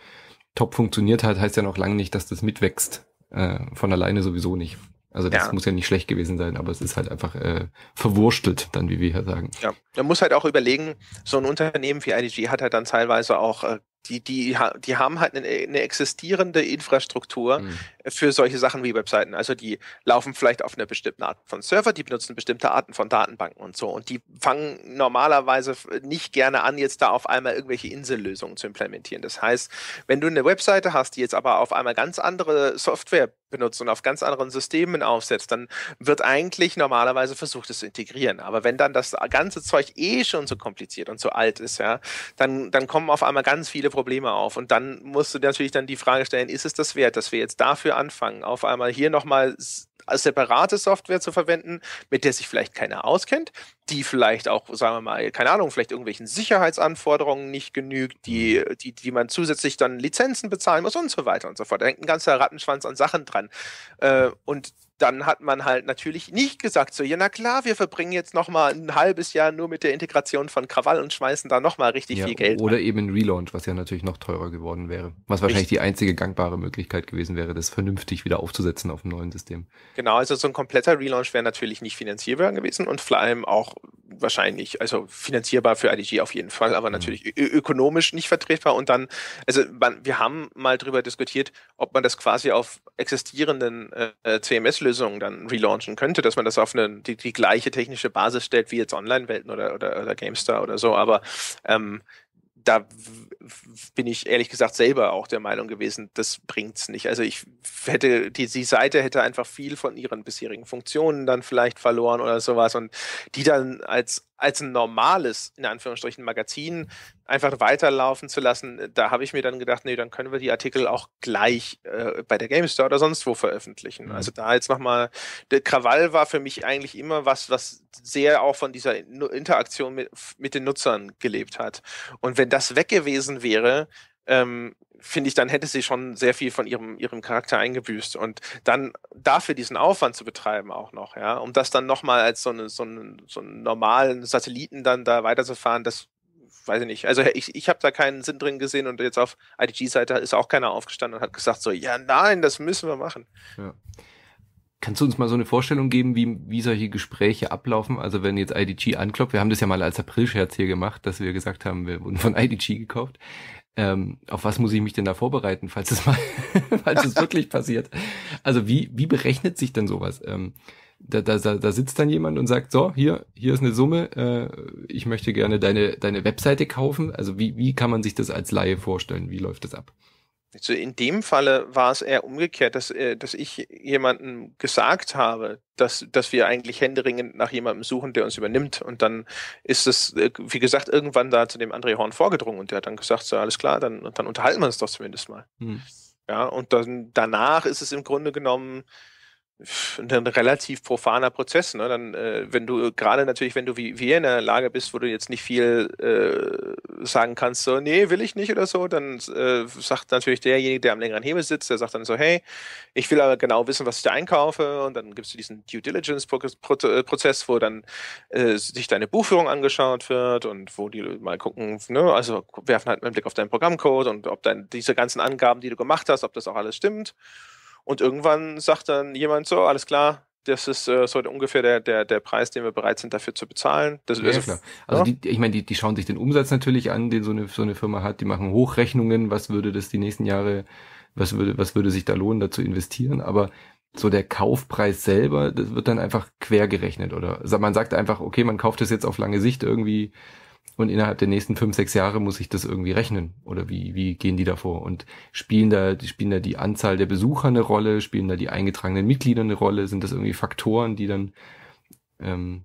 top funktioniert hat, heißt ja noch lange nicht, dass das mitwächst. Äh, von alleine sowieso nicht. Also das ja. muss ja nicht schlecht gewesen sein, aber es ist halt einfach äh, verwurstelt, dann wie wir hier sagen. Ja, man muss halt auch überlegen, so ein Unternehmen wie IDG hat halt dann teilweise auch äh, die, die, die haben halt eine, eine existierende Infrastruktur mhm. für solche Sachen wie Webseiten. Also die laufen vielleicht auf einer bestimmten Art von Server, die benutzen bestimmte Arten von Datenbanken und so. Und die fangen normalerweise nicht gerne an, jetzt da auf einmal irgendwelche Insellösungen zu implementieren. Das heißt, wenn du eine Webseite hast, die jetzt aber auf einmal ganz andere Software benutzt und auf ganz anderen Systemen aufsetzt, dann wird eigentlich normalerweise versucht, es zu integrieren. Aber wenn dann das ganze Zeug eh schon so kompliziert und so alt ist, ja, dann, dann kommen auf einmal ganz viele Probleme auf. Und dann musst du natürlich dann die Frage stellen, ist es das wert, dass wir jetzt dafür anfangen, auf einmal hier nochmal separate Software zu verwenden, mit der sich vielleicht keiner auskennt, die vielleicht auch, sagen wir mal, keine Ahnung, vielleicht irgendwelchen Sicherheitsanforderungen nicht genügt, die, die, die man zusätzlich dann Lizenzen bezahlen muss und so weiter und so fort. Da hängt ein ganzer Rattenschwanz an Sachen dran. Äh, und dann hat man halt natürlich nicht gesagt, so, ja, na klar, wir verbringen jetzt nochmal ein halbes Jahr nur mit der Integration von Krawall und schmeißen da nochmal richtig ja, viel Geld. Oder rein. eben ein Relaunch, was ja natürlich noch teurer geworden wäre. Was wahrscheinlich die einzige gangbare Möglichkeit gewesen wäre, das vernünftig wieder aufzusetzen auf dem neuen System. Genau, also so ein kompletter Relaunch wäre natürlich nicht finanzierbar gewesen und vor allem auch wahrscheinlich, also finanzierbar für IDG auf jeden Fall, aber mhm. natürlich ökonomisch nicht vertretbar. Und dann, also man, wir haben mal darüber diskutiert, ob man das quasi auf existierenden äh, äh CMS-Lösungen Lösung dann relaunchen könnte, dass man das auf eine, die, die gleiche technische Basis stellt wie jetzt Online-Welten oder, oder, oder GameStar oder so, aber ähm, da bin ich ehrlich gesagt selber auch der Meinung gewesen, das bringt es nicht. Also ich hätte, die, die Seite hätte einfach viel von ihren bisherigen Funktionen dann vielleicht verloren oder sowas und die dann als als ein normales, in Anführungsstrichen, Magazin einfach weiterlaufen zu lassen, da habe ich mir dann gedacht, nee, dann können wir die Artikel auch gleich äh, bei der GameStar oder sonst wo veröffentlichen. Mhm. Also da jetzt nochmal, der Krawall war für mich eigentlich immer was, was sehr auch von dieser Interaktion mit, mit den Nutzern gelebt hat. Und wenn das weg gewesen wäre, ähm, finde ich, dann hätte sie schon sehr viel von ihrem, ihrem Charakter eingebüßt. Und dann dafür diesen Aufwand zu betreiben auch noch, ja, um das dann nochmal als so, eine, so, einen, so einen normalen Satelliten dann da weiterzufahren, das weiß ich nicht. Also ich, ich habe da keinen Sinn drin gesehen und jetzt auf IDG-Seite ist auch keiner aufgestanden und hat gesagt so, ja, nein, das müssen wir machen. Ja. Kannst du uns mal so eine Vorstellung geben, wie, wie solche Gespräche ablaufen? Also wenn jetzt IDG anklopft, wir haben das ja mal als Aprilscherz hier gemacht, dass wir gesagt haben, wir wurden von IDG gekauft ähm, auf was muss ich mich denn da vorbereiten, falls es mal, falls es wirklich passiert? Also wie, wie berechnet sich denn sowas? Ähm, da, da, da sitzt dann jemand und sagt, so, hier, hier ist eine Summe, äh, ich möchte gerne deine, deine Webseite kaufen. Also wie, wie kann man sich das als Laie vorstellen? Wie läuft das ab? Also in dem Falle war es eher umgekehrt, dass, äh, dass ich jemandem gesagt habe, dass, dass wir eigentlich händeringend nach jemandem suchen, der uns übernimmt. Und dann ist es, äh, wie gesagt, irgendwann da zu dem André Horn vorgedrungen und der hat dann gesagt, so alles klar, dann, dann unterhalten wir uns doch zumindest mal. Hm. Ja, und dann danach ist es im Grunde genommen ein relativ profaner Prozess. Ne? Dann, äh, wenn du gerade natürlich, wenn du wie wir in der Lage bist, wo du jetzt nicht viel äh, sagen kannst, so nee, will ich nicht oder so, dann äh, sagt natürlich derjenige, der am längeren Hebel sitzt, der sagt dann so, hey, ich will aber genau wissen, was ich da einkaufe. Und dann gibst du diesen Due Diligence äh, Prozess, wo dann äh, sich deine Buchführung angeschaut wird und wo die mal gucken, ne? also werfen halt einen Blick auf deinen Programmcode und ob dann diese ganzen Angaben, die du gemacht hast, ob das auch alles stimmt. Und irgendwann sagt dann jemand so, alles klar, das ist äh, so ungefähr der, der, der Preis, den wir bereit sind, dafür zu bezahlen. Das ja, ist, klar. Also ja? die, ich meine, die, die schauen sich den Umsatz natürlich an, den so eine, so eine Firma hat, die machen Hochrechnungen, was würde das die nächsten Jahre, was würde, was würde sich da lohnen, da zu investieren, aber so der Kaufpreis selber, das wird dann einfach quergerechnet, oder? Also man sagt einfach, okay, man kauft das jetzt auf lange Sicht irgendwie und innerhalb der nächsten fünf, sechs Jahre muss ich das irgendwie rechnen. Oder wie, wie gehen die davor? Und spielen da, spielen da die Anzahl der Besucher eine Rolle? Spielen da die eingetragenen Mitglieder eine Rolle? Sind das irgendwie Faktoren, die dann, ähm,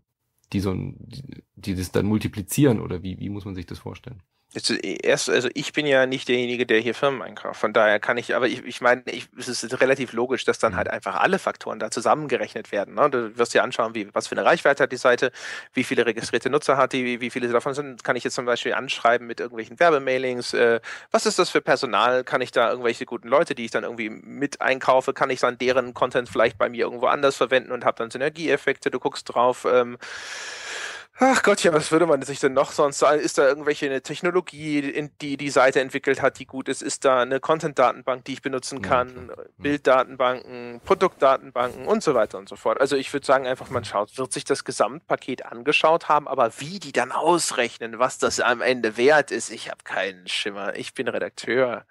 die so ein, die, die das dann multiplizieren? Oder wie, wie muss man sich das vorstellen? Äh, erst, also ich bin ja nicht derjenige, der hier Firmen einkauft. Von daher kann ich, aber ich, ich meine, ich, es ist relativ logisch, dass dann mhm. halt einfach alle Faktoren da zusammengerechnet werden. Ne? Du wirst dir anschauen, wie, was für eine Reichweite hat die Seite, wie viele registrierte Nutzer hat die, wie, wie viele davon sind. Kann ich jetzt zum Beispiel anschreiben mit irgendwelchen Werbemailings? Äh, was ist das für Personal? Kann ich da irgendwelche guten Leute, die ich dann irgendwie mit einkaufe, kann ich dann deren Content vielleicht bei mir irgendwo anders verwenden und habe dann Synergieeffekte? Du guckst drauf. Ähm, Ach Gott, ja, was würde man sich denn noch sonst sagen? Ist da irgendwelche eine Technologie, in die die Seite entwickelt hat, die gut ist? Ist da eine Content-Datenbank, die ich benutzen kann? Ja, Bilddatenbanken, Produktdatenbanken und so weiter und so fort. Also ich würde sagen, einfach man schaut, wird sich das Gesamtpaket angeschaut haben, aber wie die dann ausrechnen, was das am Ende wert ist, ich habe keinen Schimmer. Ich bin Redakteur.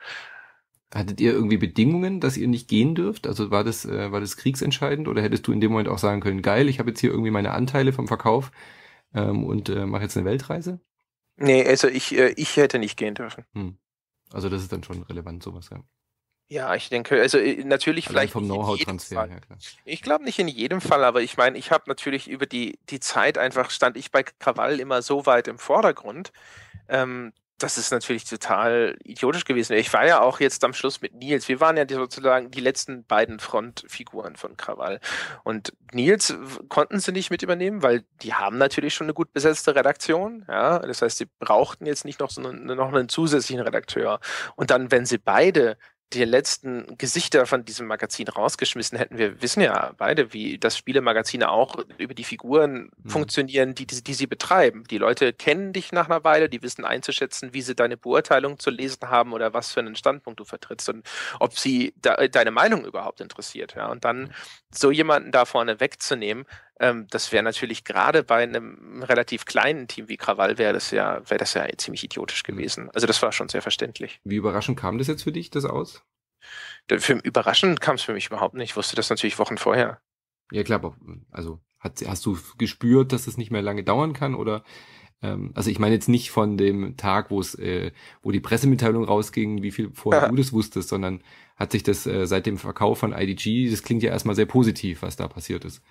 Hattet ihr irgendwie Bedingungen, dass ihr nicht gehen dürft? Also war das, äh, war das kriegsentscheidend oder hättest du in dem Moment auch sagen können, geil, ich habe jetzt hier irgendwie meine Anteile vom Verkauf? ähm, und äh, mache jetzt eine Weltreise? Nee, also ich, äh, ich hätte nicht gehen dürfen. Hm. Also das ist dann schon relevant, sowas, ja. Ja, ich denke, also äh, natürlich Allein also vielleicht. Vom Know-how-Transfer, ja klar. Ich glaube nicht in jedem Fall, aber ich meine, ich habe natürlich über die, die Zeit einfach stand ich bei Krawall immer so weit im Vordergrund, ähm, das ist natürlich total idiotisch gewesen. Ich war ja auch jetzt am Schluss mit Nils. Wir waren ja die, sozusagen die letzten beiden Frontfiguren von Krawall. Und Nils konnten sie nicht mit übernehmen, weil die haben natürlich schon eine gut besetzte Redaktion. Ja, das heißt, sie brauchten jetzt nicht noch so einen, noch einen zusätzlichen Redakteur. Und dann, wenn sie beide die letzten Gesichter von diesem Magazin rausgeschmissen hätten. Wir wissen ja beide, wie das Spielemagazine auch über die Figuren mhm. funktionieren, die, die, die, sie betreiben. Die Leute kennen dich nach einer Weile, die wissen einzuschätzen, wie sie deine Beurteilung zu lesen haben oder was für einen Standpunkt du vertrittst und ob sie da, deine Meinung überhaupt interessiert. Ja. Und dann so jemanden da vorne wegzunehmen, ähm, das wäre natürlich gerade bei einem relativ kleinen Team wie Krawall wäre das ja, wäre das ja ziemlich idiotisch mhm. gewesen. Also das war schon sehr verständlich. Wie überraschend kam das jetzt für dich, das aus? Äh, für, überraschend kam es für mich überhaupt nicht. Ich wusste das natürlich Wochen vorher. Ja, klar, aber hm, also hat, hast du gespürt, dass es das nicht mehr lange dauern kann oder ähm, also ich meine jetzt nicht von dem Tag, wo es, äh, wo die Pressemitteilung rausging, wie viel vorher du das wusstest, sondern hat sich das äh, seit dem Verkauf von IDG, das klingt ja erstmal sehr positiv, was da passiert ist.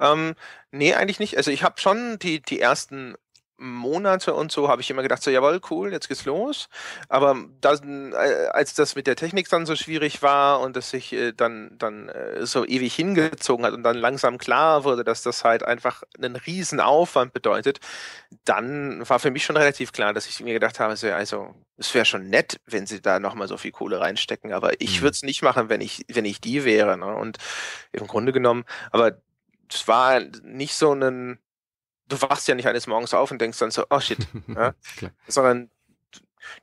Ähm, nee, eigentlich nicht. Also ich habe schon die, die ersten Monate und so habe ich immer gedacht, so jawohl, cool, jetzt geht's los. Aber das, äh, als das mit der Technik dann so schwierig war und das sich äh, dann, dann äh, so ewig hingezogen hat und dann langsam klar wurde, dass das halt einfach einen riesen Aufwand bedeutet, dann war für mich schon relativ klar, dass ich mir gedacht habe, so, also es wäre schon nett, wenn sie da nochmal so viel Kohle reinstecken, aber ich mhm. würde es nicht machen, wenn ich, wenn ich die wäre. Ne? Und im Grunde genommen, aber es war nicht so ein, du wachst ja nicht eines Morgens auf und denkst dann so, oh shit, ja? sondern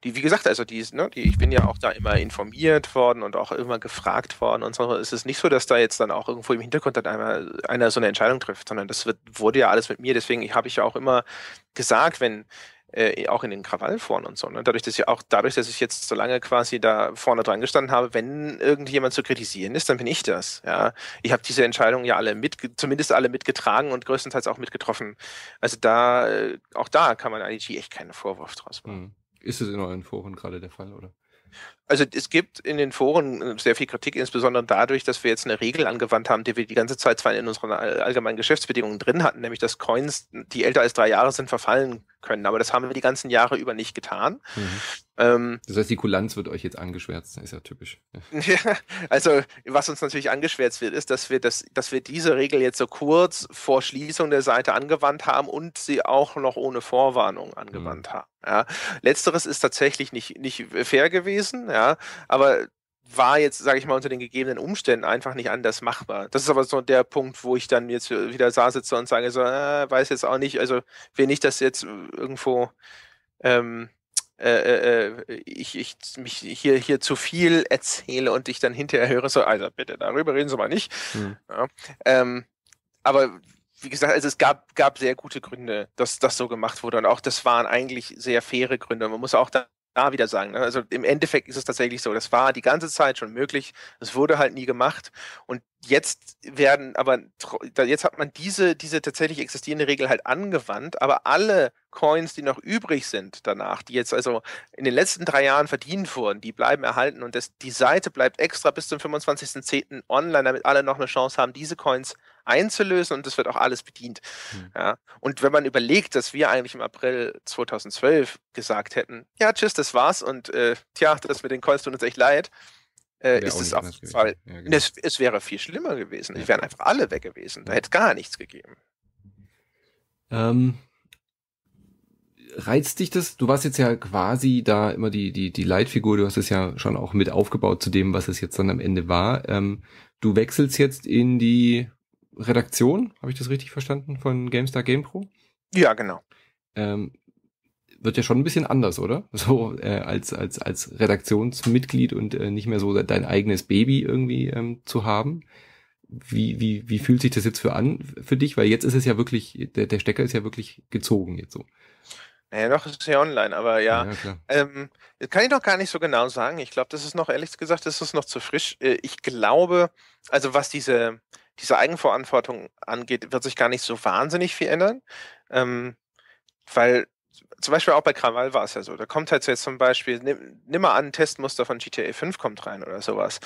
die, wie gesagt, also die, ne, die, ich bin ja auch da immer informiert worden und auch immer gefragt worden und so. Es ist nicht so, dass da jetzt dann auch irgendwo im Hintergrund dann einmal einer so eine Entscheidung trifft, sondern das wird, wurde ja alles mit mir. Deswegen habe ich ja auch immer gesagt, wenn, äh, auch in den Krawall vorne und so. Ne? Dadurch, dass ich auch, dadurch, dass ich jetzt so lange quasi da vorne dran gestanden habe, wenn irgendjemand zu kritisieren ist, dann bin ich das. Ja? Ich habe diese Entscheidung ja alle mit, zumindest alle mitgetragen und größtenteils auch mitgetroffen. Also da, äh, auch da kann man IDG echt keinen Vorwurf draus machen. Hm. Ist es in euren Foren gerade der Fall, oder? Also es gibt in den Foren äh, sehr viel Kritik, insbesondere dadurch, dass wir jetzt eine Regel angewandt haben, die wir die ganze Zeit zwar in unseren äh, allgemeinen Geschäftsbedingungen drin hatten, nämlich dass Coins, die älter als drei Jahre sind, verfallen können. Aber das haben wir die ganzen Jahre über nicht getan. Mhm. Ähm, das heißt, die Kulanz wird euch jetzt angeschwärzt, ist ja typisch. Ja, also was uns natürlich angeschwärzt wird, ist, dass wir, das, dass wir diese Regel jetzt so kurz vor Schließung der Seite angewandt haben und sie auch noch ohne Vorwarnung mhm. angewandt mhm. haben. Ja. Letzteres ist tatsächlich nicht, nicht fair gewesen, ja, aber war jetzt, sage ich mal, unter den gegebenen Umständen einfach nicht anders machbar. Das ist aber so der Punkt, wo ich dann jetzt wieder da sitze und sage, so, äh, weiß jetzt auch nicht, also wenn ich das jetzt irgendwo ähm, äh, äh, äh, ich, ich mich hier, hier zu viel erzähle und ich dann hinterher höre, so, also bitte, darüber reden Sie mal nicht. Hm. Ja, ähm, aber wie gesagt, also es gab, gab sehr gute Gründe, dass das so gemacht wurde. Und auch das waren eigentlich sehr faire Gründe. Und Man muss auch da, da wieder sagen, ne? also im Endeffekt ist es tatsächlich so, das war die ganze Zeit schon möglich. Es wurde halt nie gemacht. Und jetzt werden aber, jetzt hat man diese, diese tatsächlich existierende Regel halt angewandt, aber alle Coins, die noch übrig sind danach, die jetzt also in den letzten drei Jahren verdient wurden, die bleiben erhalten und das, die Seite bleibt extra bis zum 25.10. online, damit alle noch eine Chance haben, diese Coins einzulösen und das wird auch alles bedient. Mhm. Ja. Und wenn man überlegt, dass wir eigentlich im April 2012 gesagt hätten, ja, tschüss, das war's und äh, tja, das mit den Calls tut uns echt leid, äh, ist es auf jeden Fall. Ja, genau. es, es, wäre viel schlimmer gewesen. Ja. Die wären einfach alle weg gewesen. Da hätte es gar nichts gegeben. Ähm, reizt dich das? Du warst jetzt ja quasi da immer die, die, die Leitfigur, du hast es ja schon auch mit aufgebaut zu dem, was es jetzt dann am Ende war. Ähm, du wechselst jetzt in die Redaktion, habe ich das richtig verstanden, von GameStar GamePro? Ja, genau. Ähm, wird ja schon ein bisschen anders, oder? So äh, als als als Redaktionsmitglied und äh, nicht mehr so dein eigenes Baby irgendwie ähm, zu haben. Wie wie wie fühlt sich das jetzt für an für dich? Weil jetzt ist es ja wirklich der der Stecker ist ja wirklich gezogen jetzt so. Naja, doch, ist ja online, aber ja. ja ähm, kann ich noch gar nicht so genau sagen. Ich glaube, das ist noch, ehrlich gesagt, das ist noch zu frisch. Äh, ich glaube, also was diese, diese Eigenverantwortung angeht, wird sich gar nicht so wahnsinnig viel ändern. Ähm, weil zum Beispiel auch bei Krawall war es ja so. Da kommt halt jetzt zum Beispiel, nimm, nimm, mal an, ein Testmuster von GTA 5 kommt rein oder sowas.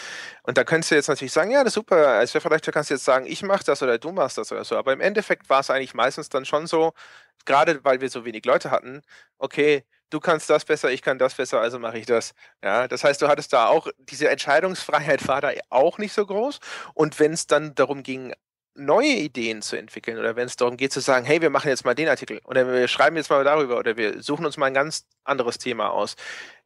Und da könntest du jetzt natürlich sagen, ja, das ist super. Also vielleicht kannst du jetzt sagen, ich mache das oder du machst das oder so. Aber im Endeffekt war es eigentlich meistens dann schon so, gerade weil wir so wenig Leute hatten, okay, du kannst das besser, ich kann das besser, also mache ich das. Ja, das heißt, du hattest da auch, diese Entscheidungsfreiheit war da auch nicht so groß. Und wenn es dann darum ging, neue Ideen zu entwickeln oder wenn es darum geht zu sagen, hey, wir machen jetzt mal den Artikel oder wir schreiben jetzt mal darüber oder wir suchen uns mal ein ganz anderes Thema aus.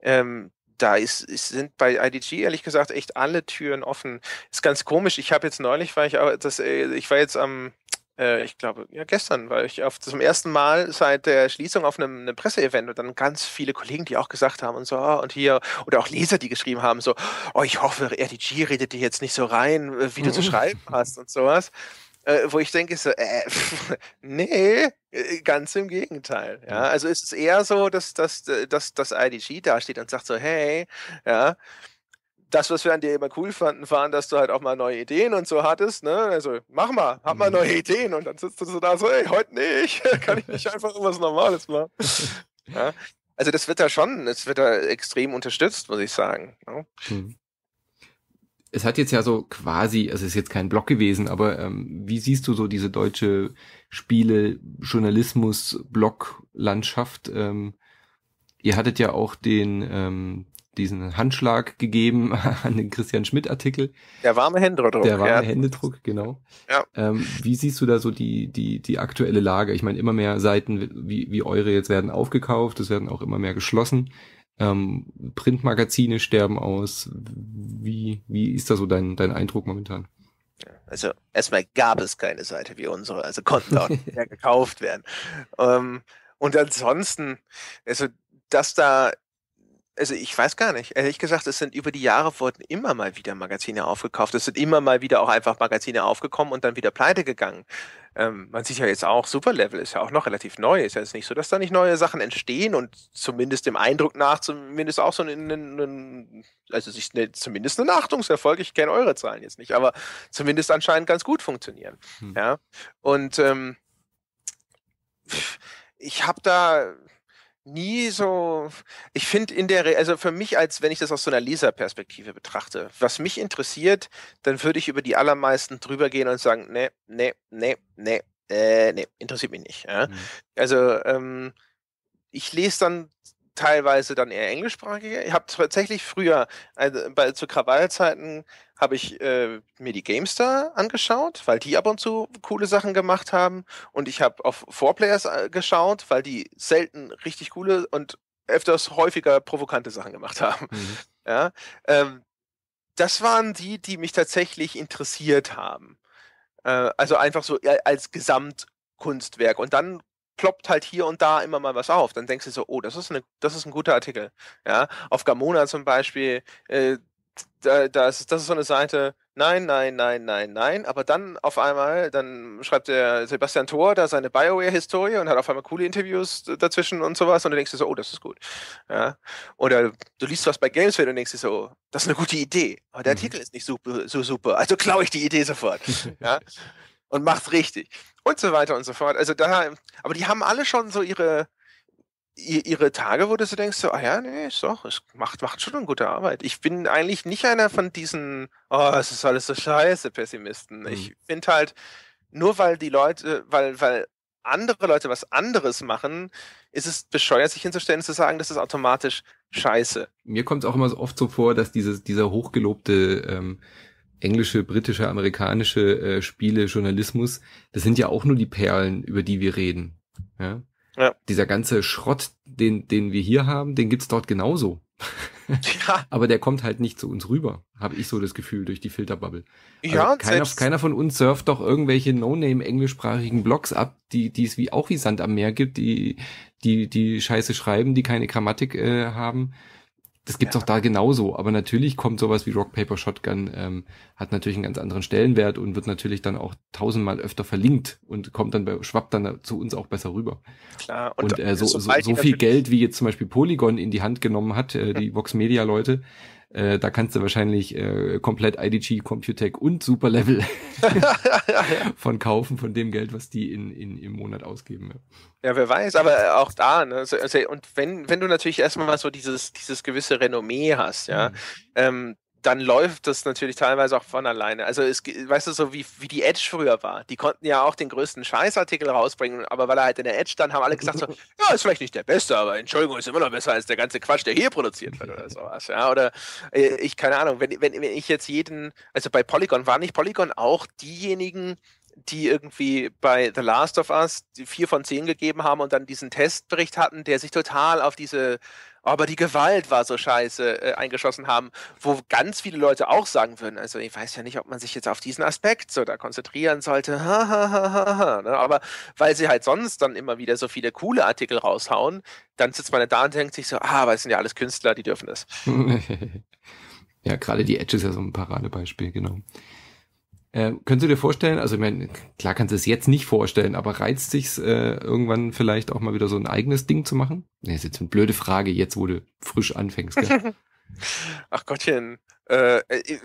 Ähm, da ist, ist, sind bei IDG ehrlich gesagt echt alle Türen offen. Ist ganz komisch. Ich habe jetzt neulich, war ich das, äh, ich war jetzt am äh, ich glaube, ja, gestern war ich auf, zum ersten Mal seit der Schließung auf einem, einem Presseevent und dann ganz viele Kollegen, die auch gesagt haben und so, ah, und hier, oder auch Leser, die geschrieben haben, so, oh, ich hoffe, RDG redet dir jetzt nicht so rein, äh, wie du zu mhm. schreiben hast und sowas. Äh, wo ich denke, so, äh, pff, nee, äh, ganz im Gegenteil. Ja? Mhm. Also ist es eher so, dass, dass, äh, dass, dass IDG dasteht und sagt so, hey, ja, das, was wir an dir immer cool fanden, waren, dass du halt auch mal neue Ideen und so hattest. Ne? Also, mach mal, hab mal mhm. neue Ideen. Und dann sitzt du so da so, ey, heute nicht. Kann ich nicht einfach irgendwas Normales machen? Ja? Also, das wird da schon, es wird da extrem unterstützt, muss ich sagen. Ne? Mhm. Es hat jetzt ja so quasi, also es ist jetzt kein Blog gewesen, aber ähm, wie siehst du so diese deutsche Spiele-Journalismus-Blog-Landschaft? Ähm, ihr hattet ja auch den, ähm, diesen Handschlag gegeben an den Christian Schmidt-Artikel. Der warme Händedruck. Der warme ja. Händedruck, genau. Ja. Ähm, wie siehst du da so die, die, die aktuelle Lage? Ich meine, immer mehr Seiten wie, wie eure jetzt werden aufgekauft, es werden auch immer mehr geschlossen. Ähm, Printmagazine sterben aus. Wie, wie ist da so dein, dein Eindruck momentan? Also erstmal gab es keine Seite wie unsere, also konnten auch nicht mehr gekauft werden. Ähm, und ansonsten, also dass da also ich weiß gar nicht. Ehrlich gesagt, es sind über die Jahre wurden immer mal wieder Magazine aufgekauft. Es sind immer mal wieder auch einfach Magazine aufgekommen und dann wieder pleite gegangen. Ähm, man sieht ja jetzt auch, Superlevel ist ja auch noch relativ neu. Ist ja jetzt nicht so, dass da nicht neue Sachen entstehen und zumindest dem Eindruck nach zumindest auch so ein, ein also sich eine, zumindest ein Achtungserfolg. Ich kenne eure Zahlen jetzt nicht, aber zumindest anscheinend ganz gut funktionieren. Hm. Ja. Und ähm, ich habe da nie so. Ich finde in der, Re also für mich, als wenn ich das aus so einer Leserperspektive betrachte, was mich interessiert, dann würde ich über die allermeisten drüber gehen und sagen, nee, nee, ne, nee, nee, äh, nee, interessiert mich nicht. Ja? Mhm. Also ähm, ich lese dann teilweise dann eher englischsprachige. Ich habe tatsächlich früher, also bei, zu Krawallzeiten, habe ich äh, mir die Gamestar angeschaut, weil die ab und zu coole Sachen gemacht haben. Und ich habe auf Vorplayers äh, geschaut, weil die selten richtig coole und öfters häufiger provokante Sachen gemacht haben. Mhm. Ja, ähm, das waren die, die mich tatsächlich interessiert haben. Äh, also einfach so als Gesamtkunstwerk. Und dann ploppt halt hier und da immer mal was auf. Dann denkst du so, oh, das ist, eine, das ist ein guter Artikel. Ja, auf Gamona zum Beispiel, äh, das, das ist so eine Seite, nein, nein, nein, nein, nein. Aber dann auf einmal, dann schreibt der Sebastian Thor da seine Bioware-Historie und hat auf einmal coole Interviews dazwischen und sowas. Und du denkst dir so, oh, das ist gut. Ja. Oder du liest was bei Gamesfeld und denkst dir so, das ist eine gute Idee. Aber der mhm. Artikel ist nicht super, so super. Also klaue ich die Idee sofort. ja. und mach's richtig und so weiter und so fort. Also da, aber die haben alle schon so ihre, ihre Tage, wo du so denkst, so, ah ja, nee, ist doch, es macht, macht schon eine gute Arbeit. Ich bin eigentlich nicht einer von diesen, oh, es ist alles so scheiße, Pessimisten. Mhm. Ich finde halt, nur weil die Leute, weil, weil andere Leute was anderes machen, ist es bescheuert, sich hinzustellen und zu sagen, das ist automatisch scheiße. Mir kommt es auch immer so oft so vor, dass dieses, dieser hochgelobte ähm, englische, britische, amerikanische äh, Spiele, Journalismus, das sind ja auch nur die Perlen, über die wir reden. Ja? ja. Dieser ganze Schrott, den, den wir hier haben, den gibt's dort genauso. ja. Aber der kommt halt nicht zu uns rüber, habe ich so das Gefühl, durch die Filterbubble. Also ja, keiner, keiner von uns surft doch irgendwelche No-Name-englischsprachigen Blogs ab, die, die es wie auch wie Sand am Meer gibt, die, die, die Scheiße schreiben, die keine Grammatik äh, haben das gibt's ja. auch da genauso. Aber natürlich kommt sowas wie Rock Paper Shotgun, ähm, hat natürlich einen ganz anderen Stellenwert und wird natürlich dann auch tausendmal öfter verlinkt und kommt dann bei, schwappt dann zu uns auch besser rüber. Klar. Und, und äh, so, so, so viel Geld, wie jetzt zum Beispiel Polygon in die Hand genommen hat, äh, die Vox Media Leute, äh, da kannst du wahrscheinlich äh, komplett IDG, Computec und Superlevel von kaufen, von dem Geld, was die in, in, im Monat ausgeben. Ja, wer weiß, aber äh, auch da, ne? Also, und wenn, wenn du natürlich erstmal so dieses, dieses gewisse Renommee hast, ja, mhm. ähm, dann läuft das natürlich teilweise auch von alleine. Also es, weißt du, so wie, wie die Edge früher war. Die konnten ja auch den größten Scheißartikel rausbringen, aber weil er halt in der Edge stand, haben alle gesagt so, ja, ist vielleicht nicht der Beste, aber Entschuldigung, ist immer noch besser als der ganze Quatsch, der hier produziert wird oder sowas. Ja, oder äh, ich, keine Ahnung, wenn, wenn, wenn ich jetzt jeden, also bei Polygon, war nicht Polygon auch diejenigen, die irgendwie bei The Last of Us die vier von zehn gegeben haben und dann diesen Testbericht hatten, der sich total auf diese aber die Gewalt war so scheiße äh, eingeschossen haben, wo ganz viele Leute auch sagen würden, also ich weiß ja nicht, ob man sich jetzt auf diesen Aspekt so da konzentrieren sollte, ha, ha, ha, ha, ne? aber weil sie halt sonst dann immer wieder so viele coole Artikel raushauen, dann sitzt man da und denkt sich so, ah, aber es sind ja alles Künstler, die dürfen das. ja, gerade die Edge ist ja so ein Paradebeispiel, genau. Äh, könntest du dir vorstellen, also ich meine, klar kannst du es jetzt nicht vorstellen, aber reizt sich's äh, irgendwann vielleicht auch mal wieder so ein eigenes Ding zu machen? Nee, ist jetzt eine blöde Frage, jetzt wo du frisch anfängst. Gell? Ach Gottchen, äh, äh ich,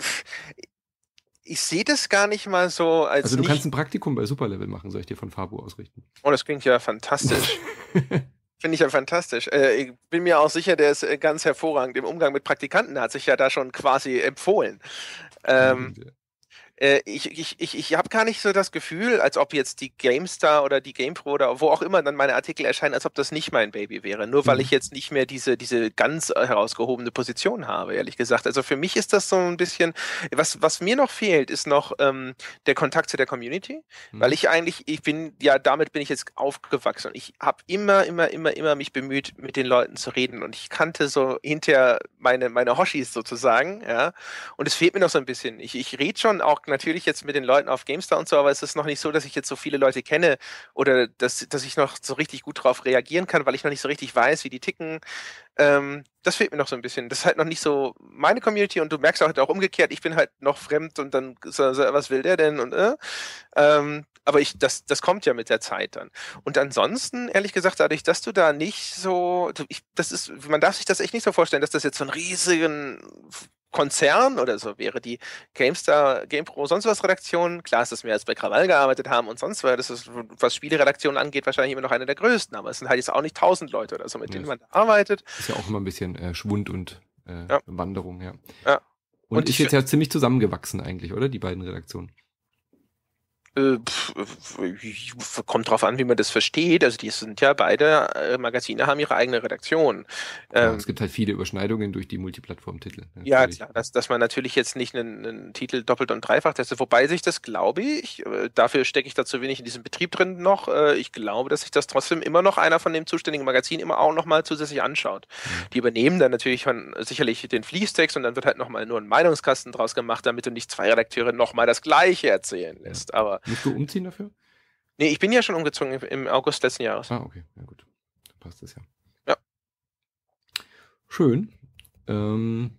ich sehe das gar nicht mal so als. Also du kannst ein Praktikum bei Superlevel machen, soll ich dir von Fabu ausrichten? Oh, das klingt ja fantastisch. Finde ich ja fantastisch. Äh, ich bin mir auch sicher, der ist äh, ganz hervorragend im Umgang mit Praktikanten, hat sich ja da schon quasi empfohlen. Ähm, ja. Äh, ich, ich, ich, ich habe gar nicht so das Gefühl, als ob jetzt die GameStar oder die GamePro oder wo auch immer dann meine Artikel erscheinen, als ob das nicht mein Baby wäre. Nur weil mhm. ich jetzt nicht mehr diese, diese ganz äh, herausgehobene Position habe, ehrlich gesagt. Also für mich ist das so ein bisschen, was, was mir noch fehlt, ist noch ähm, der Kontakt zu der Community, mhm. weil ich eigentlich, ich bin, ja, damit bin ich jetzt aufgewachsen. Ich habe immer, immer, immer, immer mich bemüht, mit den Leuten zu reden und ich kannte so hinterher meine, meine Hoshis sozusagen, ja. Und es fehlt mir noch so ein bisschen. Ich, ich rede schon auch natürlich jetzt mit den Leuten auf GameStar und so, aber es ist noch nicht so, dass ich jetzt so viele Leute kenne oder dass, dass ich noch so richtig gut drauf reagieren kann, weil ich noch nicht so richtig weiß, wie die ticken. Ähm, das fehlt mir noch so ein bisschen. Das ist halt noch nicht so meine Community und du merkst halt auch umgekehrt, ich bin halt noch fremd und dann, so, so, was will der denn und äh. ähm, aber ich, das, das kommt ja mit der Zeit dann. Und ansonsten, ehrlich gesagt, dadurch, dass du da nicht so, ich, das ist, man darf sich das echt nicht so vorstellen, dass das jetzt so einen riesigen Konzern oder so wäre die GameStar, GamePro, sonst was Redaktion. Klar ist, dass wir jetzt bei Krawall gearbeitet haben und sonst was. Das ist, was Spieleredaktionen angeht, wahrscheinlich immer noch eine der größten. Aber es sind halt jetzt auch nicht tausend Leute oder so, mit ja, denen man da arbeitet. Ist ja auch immer ein bisschen äh, Schwund und äh, ja. Wanderung, ja. ja. Und, und ist jetzt ja ziemlich zusammengewachsen eigentlich, oder? Die beiden Redaktionen. Äh, pff, äh, kommt drauf an, wie man das versteht. Also die sind ja beide äh, Magazine haben ihre eigene Redaktion. Ja, ähm, es gibt halt viele Überschneidungen durch die Multiplattform-Titel. Ne? Ja, klar, dass, dass, man natürlich jetzt nicht einen, einen, Titel doppelt und dreifach testet, wobei sich das, glaube ich, dafür stecke ich da zu wenig in diesem Betrieb drin noch. Ich glaube, dass sich das trotzdem immer noch einer von dem zuständigen Magazin immer auch nochmal zusätzlich anschaut. Mhm. Die übernehmen dann natürlich von, sicherlich den Fließtext und dann wird halt nochmal nur ein Meinungskasten draus gemacht, damit du nicht zwei Redakteure nochmal das Gleiche erzählen lässt. Aber Musst du umziehen dafür? Nee, ich bin ja schon umgezogen im August letzten Jahres. Ah, okay. Ja, gut. Dann passt das ja. Ja. Schön. Ähm,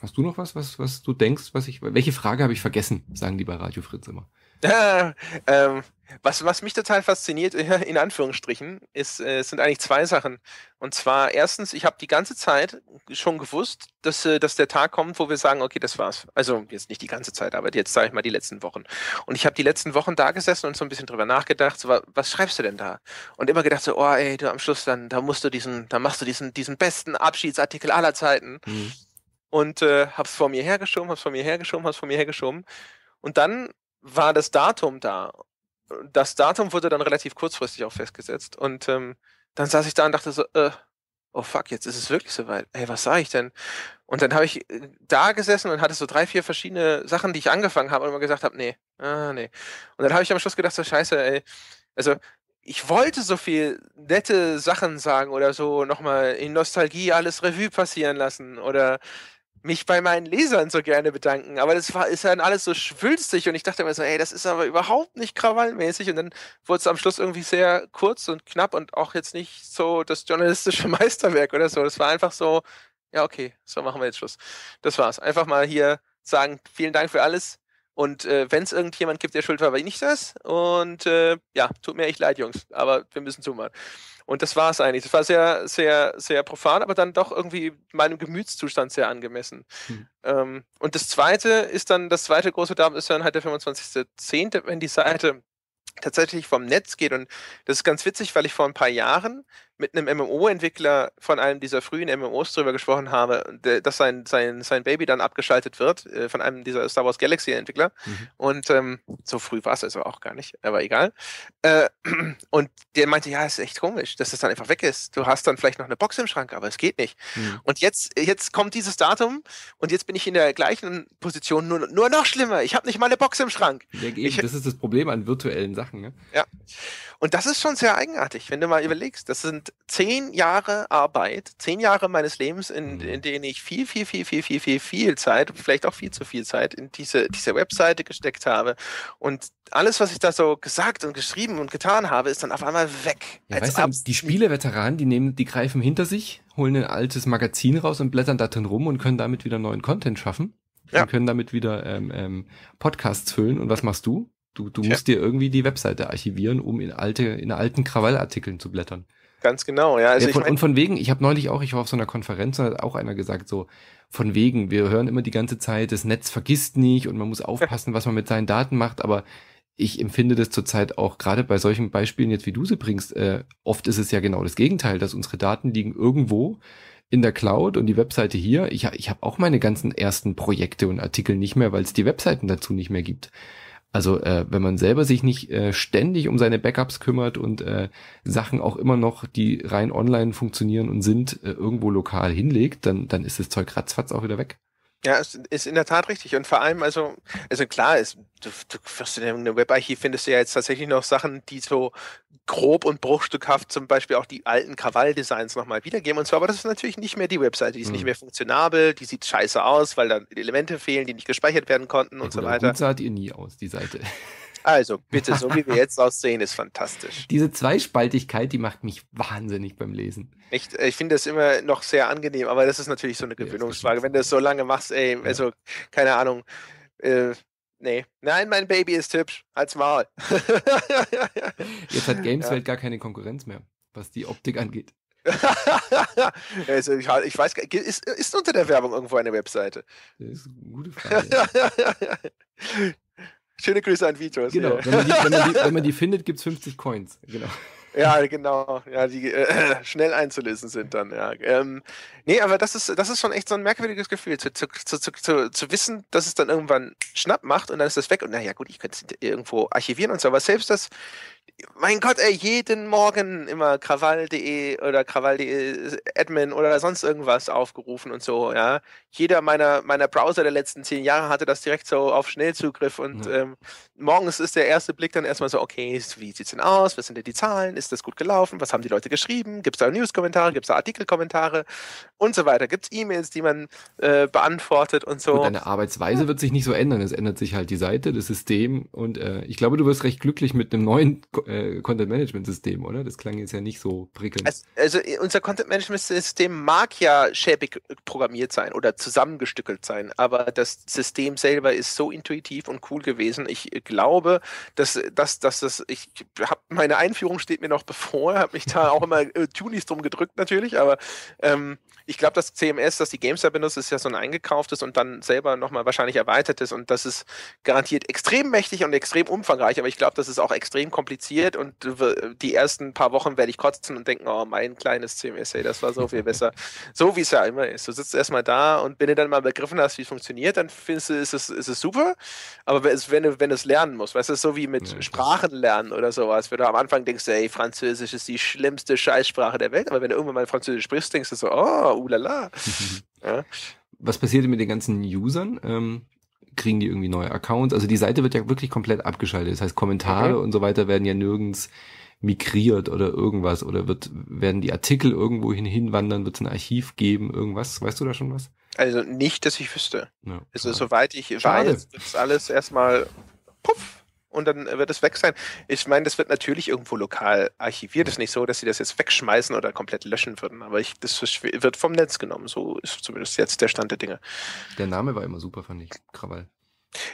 hast du noch was, was, was du denkst, was ich. Welche Frage habe ich vergessen, sagen die bei Radio Fritz immer. Äh, ähm, was, was mich total fasziniert, äh, in Anführungsstrichen, ist, äh, sind eigentlich zwei Sachen. Und zwar erstens, ich habe die ganze Zeit schon gewusst, dass, äh, dass der Tag kommt, wo wir sagen, okay, das war's. Also jetzt nicht die ganze Zeit, aber jetzt sage ich mal die letzten Wochen. Und ich habe die letzten Wochen da gesessen und so ein bisschen drüber nachgedacht, so, was schreibst du denn da? Und immer gedacht so, oh ey, du am Schluss dann, da musst du diesen, da machst du diesen, diesen besten Abschiedsartikel aller Zeiten. Mhm. Und äh, hab's vor mir hergeschoben, hab's vor mir hergeschoben, hab's vor mir hergeschoben. Und dann war das Datum da. Das Datum wurde dann relativ kurzfristig auch festgesetzt. Und ähm, dann saß ich da und dachte so, äh, oh fuck, jetzt ist es wirklich soweit. Ey, was sage ich denn? Und dann habe ich äh, da gesessen und hatte so drei, vier verschiedene Sachen, die ich angefangen habe und immer gesagt habe, nee, ah, nee. Und dann habe ich am Schluss gedacht, so scheiße, ey. Also ich wollte so viel nette Sachen sagen oder so nochmal in Nostalgie alles Revue passieren lassen oder mich bei meinen Lesern so gerne bedanken. Aber das war, ist dann alles so schwülstig und ich dachte mir so, ey, das ist aber überhaupt nicht krawallmäßig. Und dann wurde es am Schluss irgendwie sehr kurz und knapp und auch jetzt nicht so das journalistische Meisterwerk oder so. Das war einfach so, ja, okay, so machen wir jetzt Schluss. Das war's. Einfach mal hier sagen, vielen Dank für alles. Und äh, wenn es irgendjemand gibt, der schuld war, war ich nicht das. Und äh, ja, tut mir echt leid, Jungs. Aber wir müssen zumachen. Und das war es eigentlich. Das war sehr, sehr, sehr profan, aber dann doch irgendwie meinem Gemütszustand sehr angemessen. Mhm. Ähm, und das zweite ist dann, das zweite große Datum ist dann halt der 25.10., wenn die Seite tatsächlich vom Netz geht. Und das ist ganz witzig, weil ich vor ein paar Jahren mit einem MMO-Entwickler von einem dieser frühen MMOs drüber gesprochen habe, dass sein, sein, sein Baby dann abgeschaltet wird äh, von einem dieser Star Wars Galaxy-Entwickler. Mhm. Und ähm, so früh war es also auch gar nicht, aber egal. Äh, und der meinte, ja, ist echt komisch, dass das dann einfach weg ist. Du hast dann vielleicht noch eine Box im Schrank, aber es geht nicht. Mhm. Und jetzt, jetzt kommt dieses Datum und jetzt bin ich in der gleichen Position, nur, nur noch schlimmer. Ich habe nicht mal eine Box im Schrank. Ja, eben, ich, das ist das Problem an virtuellen Sachen. Ne? Ja. Und das ist schon sehr eigenartig, wenn du mal überlegst. Das sind zehn Jahre Arbeit, zehn Jahre meines Lebens, in, mhm. in denen ich viel, viel, viel, viel, viel, viel, viel Zeit, vielleicht auch viel zu viel Zeit in diese, diese Webseite gesteckt habe. Und alles, was ich da so gesagt und geschrieben und getan habe, ist dann auf einmal weg. Ja, weißt du, die Spieleveteranen, die nehmen, die greifen hinter sich, holen ein altes Magazin raus und blättern da drin rum und können damit wieder neuen Content schaffen. Ja. Und können damit wieder ähm, ähm, Podcasts füllen. Und was machst du? Du, du musst ja. dir irgendwie die Webseite archivieren, um in alte, in alten Krawallartikeln zu blättern. Ganz genau, ja. Also ja, von, ich mein, und von wegen, ich habe neulich auch, ich war auf so einer Konferenz und hat auch einer gesagt, so, von wegen, wir hören immer die ganze Zeit, das Netz vergisst nicht und man muss aufpassen, was man mit seinen Daten macht, aber ich empfinde das zurzeit auch gerade bei solchen Beispielen jetzt, wie du sie bringst, äh, oft ist es ja genau das Gegenteil, dass unsere Daten liegen irgendwo in der Cloud und die Webseite hier. Ich, ich habe auch meine ganzen ersten Projekte und Artikel nicht mehr, weil es die Webseiten dazu nicht mehr gibt. Also äh, wenn man selber sich nicht äh, ständig um seine Backups kümmert und äh, Sachen auch immer noch, die rein online funktionieren und sind, äh, irgendwo lokal hinlegt, dann, dann ist das Zeug ratzfatz auch wieder weg. Ja, ist, ist in der Tat richtig. Und vor allem, also, also klar, ist, du, du wirst in einem Webarchiv findest du ja jetzt tatsächlich noch Sachen, die so grob und bruchstückhaft zum Beispiel auch die alten Krawall-Designs nochmal wiedergeben. Und so, aber das ist natürlich nicht mehr die Webseite, die ist mhm. nicht hm. mehr funktionabel, die sieht scheiße aus, weil da Elemente fehlen, die nicht gespeichert werden konnten und Oder also so weiter. Gut sah die nie aus, die Seite. Also bitte, so wie wir jetzt aussehen, ist fantastisch. Diese Zweispaltigkeit, die macht mich wahnsinnig beim Lesen. Nicht, äh, ich finde das immer noch sehr angenehm, aber das ist natürlich so eine Gewöhnungsfrage. Ja, Wenn du das so lange machst, ey, also keine Ahnung. Äh, nee. Nein, mein Baby ist hübsch. Als Maul. jetzt hat Gameswelt ja. gar keine Konkurrenz mehr, was die Optik angeht. also ich, ich, weiß, ist, ist unter der Werbung irgendwo eine Webseite? Das ist eine gute Frage. Schöne Grüße an Vitros. Genau, wenn, man die, wenn, man die, wenn man die findet, gibt es 50 Coins. Genau. Ja, genau. Ja, die äh, schnell einzulesen sind dann, ja. Ähm, nee, aber das ist, das ist schon echt so ein merkwürdiges Gefühl, zu, zu, zu, zu, zu wissen, dass es dann irgendwann schnapp macht und dann ist das weg. Und naja, gut, ich könnte es irgendwo archivieren und so, aber selbst das, mein Gott, ey, jeden Morgen immer krawall.de oder krawall.de Admin oder sonst irgendwas aufgerufen und so, ja. Jeder meiner, meiner Browser der letzten zehn Jahre hatte das direkt so auf Schnellzugriff und ja. ähm, morgens ist der erste Blick dann erstmal so, okay, wie sieht's denn aus? Was sind denn die Zahlen? Ist das gut gelaufen? Was haben die Leute geschrieben? Gibt es da News-Kommentare? Gibt es da Artikelkommentare Und so weiter. Gibt es E-Mails, die man äh, beantwortet und so. Und deine Arbeitsweise wird sich nicht so ändern. Es ändert sich halt die Seite, das System. Und äh, ich glaube, du wirst recht glücklich mit einem neuen äh, Content-Management-System, oder? Das klang jetzt ja nicht so prickelnd. Also, also unser Content-Management-System mag ja schäbig programmiert sein oder zusammengestückelt sein, aber das System selber ist so intuitiv und cool gewesen. Ich äh, glaube, dass, dass, dass das, ich habe meine Einführung steht mir noch bevor, habe mich da auch immer äh, Tunis drum gedrückt natürlich, aber ähm, ich glaube, das CMS, das die Gamestar benutzt, ist ja so ein eingekauftes und dann selber nochmal wahrscheinlich erweitertes und das ist garantiert extrem mächtig und extrem umfangreich, aber ich glaube, das ist auch extrem kompliziert und die ersten paar Wochen werde ich kotzen und denken, oh, mein kleines CMS, hey, das war so viel besser. so wie es ja immer ist. Du sitzt erstmal da und wenn du dann mal begriffen hast, wie es funktioniert, dann findest du, ist es, ist es super, aber wenn du, wenn du es lernst, lernen musst. Weißt du, so wie mit ja, Sprachen lernen oder sowas. Wenn du am Anfang denkst, ey, Französisch ist die schlimmste Scheißsprache der Welt, aber wenn du irgendwann mal Französisch sprichst, denkst du so, oh, ulala. ja. Was passiert mit den ganzen Usern? Ähm, kriegen die irgendwie neue Accounts? Also die Seite wird ja wirklich komplett abgeschaltet. Das heißt, Kommentare okay. und so weiter werden ja nirgends migriert oder irgendwas oder wird, werden die Artikel irgendwo hinwandern, wird es ein Archiv geben, irgendwas? Weißt du da schon was? Also nicht, dass ich wüsste. Ja, also soweit ich Schade. weiß, ist alles erstmal puff, und dann wird es weg sein. Ich meine, das wird natürlich irgendwo lokal archiviert. Es ist nicht so, dass sie das jetzt wegschmeißen oder komplett löschen würden, aber ich, das wird vom Netz genommen. So ist zumindest jetzt der Stand der Dinge. Der Name war immer super, fand ich. Krawall.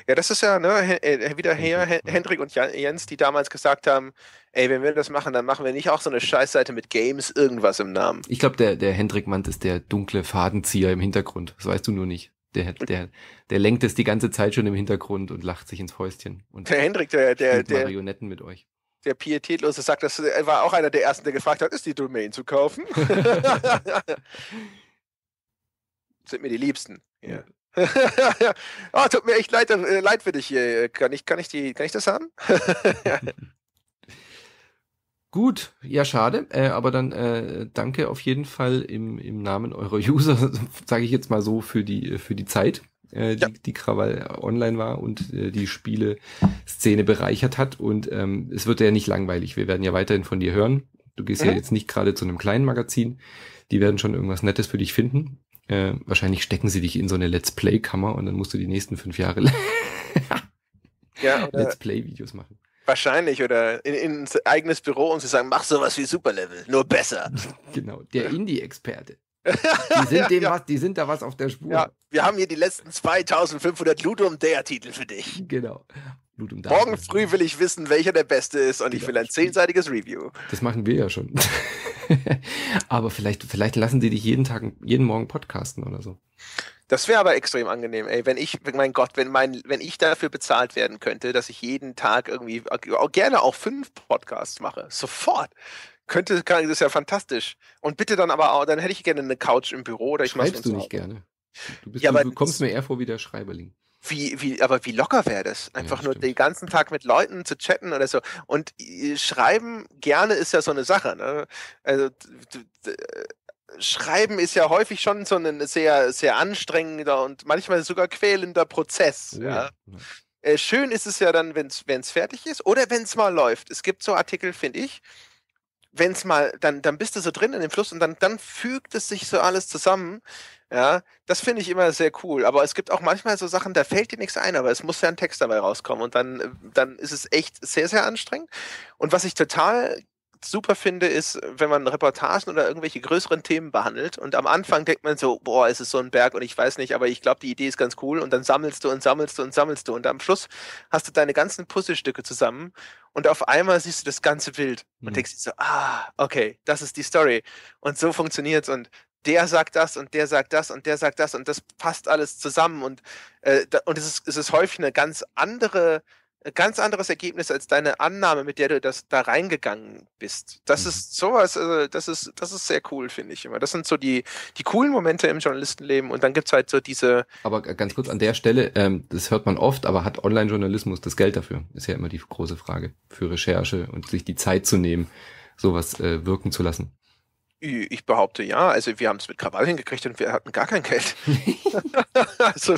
Ja, das ist ja ne, äh, wieder her, Hendrik, Hendrik und Jens, die damals gesagt haben, ey, wenn wir das machen, dann machen wir nicht auch so eine Scheißseite mit Games irgendwas im Namen. Ich glaube, der, der Hendrik Mann ist der dunkle Fadenzieher im Hintergrund. Das weißt du nur nicht. Der, der, der lenkt es die ganze Zeit schon im Hintergrund und lacht sich ins Häuschen. Und der Hendrik, der, der, der Marionetten mit euch der pietätlose sagt, das war auch einer der ersten, der gefragt hat, ist die Domain zu kaufen? Sind mir die Liebsten. Ja. oh, tut mir echt leid, äh, leid für dich hier. Kann ich, kann ich, die, kann ich das haben? Gut, ja schade, äh, aber dann äh, danke auf jeden Fall im, im Namen eurer User, sage ich jetzt mal so, für die, für die Zeit, äh, ja. die, die Krawall online war und äh, die Spiele-Szene bereichert hat. Und ähm, es wird ja nicht langweilig. Wir werden ja weiterhin von dir hören. Du gehst mhm. ja jetzt nicht gerade zu einem kleinen Magazin. Die werden schon irgendwas Nettes für dich finden. Äh, wahrscheinlich stecken sie dich in so eine Let's Play-Kammer und dann musst du die nächsten fünf Jahre ja, Let's Play-Videos machen. Wahrscheinlich, oder in, in ins eigenes Büro und sie sagen, mach sowas wie Superlevel, nur besser. Genau, der Indie-Experte. Die sind, dem ja, Was, die sind da was auf der Spur. Ja, wir haben hier die letzten 2500 Ludum Dea-Titel für dich. Genau. Ludum Dea. Morgen früh will ich wissen, welcher der beste ist und genau. ich will ein zehnseitiges Review. Das machen wir ja schon. Aber vielleicht, vielleicht lassen sie dich jeden Tag, jeden Morgen podcasten oder so. Das wäre aber extrem angenehm, ey. Wenn ich, mein Gott, wenn, mein, wenn ich dafür bezahlt werden könnte, dass ich jeden Tag irgendwie, auch gerne auch fünf Podcasts mache, sofort. Könnte, das ist ja fantastisch. Und bitte dann aber auch, dann hätte ich gerne eine Couch im Büro oder ich Schreibst du nicht auch. gerne. Du, bist, ja, du, du kommst mir eher vor wie der Schreiberling. Wie, wie, aber wie locker wäre das? Einfach ja, nur den ganzen Tag mit Leuten zu chatten oder so. Und äh, schreiben gerne ist ja so eine Sache. Ne? Also Schreiben ist ja häufig schon so ein sehr, sehr anstrengender und manchmal sogar quälender Prozess. Oh ja. ja. Äh, schön ist es ja dann, wenn es fertig ist oder wenn es mal läuft. Es gibt so Artikel, finde ich, wenn es mal, dann, dann bist du so drin in dem Fluss und dann, dann fügt es sich so alles zusammen. Ja, das finde ich immer sehr cool. Aber es gibt auch manchmal so Sachen, da fällt dir nichts ein, aber es muss ja ein Text dabei rauskommen und dann, äh, dann ist es echt sehr, sehr anstrengend. Und was ich total super finde, ist, wenn man Reportagen oder irgendwelche größeren Themen behandelt und am Anfang denkt man so, boah, es ist so ein Berg und ich weiß nicht, aber ich glaube, die Idee ist ganz cool und dann sammelst du und sammelst du und sammelst du und am Schluss hast du deine ganzen Puzzlestücke zusammen und auf einmal siehst du das ganze Bild und mhm. denkst dir so, ah, okay, das ist die Story und so funktioniert es und der sagt das und der sagt das und der sagt das und das passt alles zusammen und, äh, und es ist, es ist häufig eine ganz andere ganz anderes Ergebnis als deine Annahme, mit der du das da reingegangen bist. Das mhm. ist sowas, also das ist, das ist sehr cool, finde ich immer. Das sind so die, die coolen Momente im Journalistenleben und dann gibt's halt so diese. Aber ganz kurz an der Stelle, ähm, das hört man oft, aber hat Online-Journalismus das Geld dafür? Ist ja immer die große Frage. Für Recherche und sich die Zeit zu nehmen, sowas äh, wirken zu lassen. Ich behaupte ja, also wir haben es mit Krawall hingekriegt und wir hatten gar kein Geld. also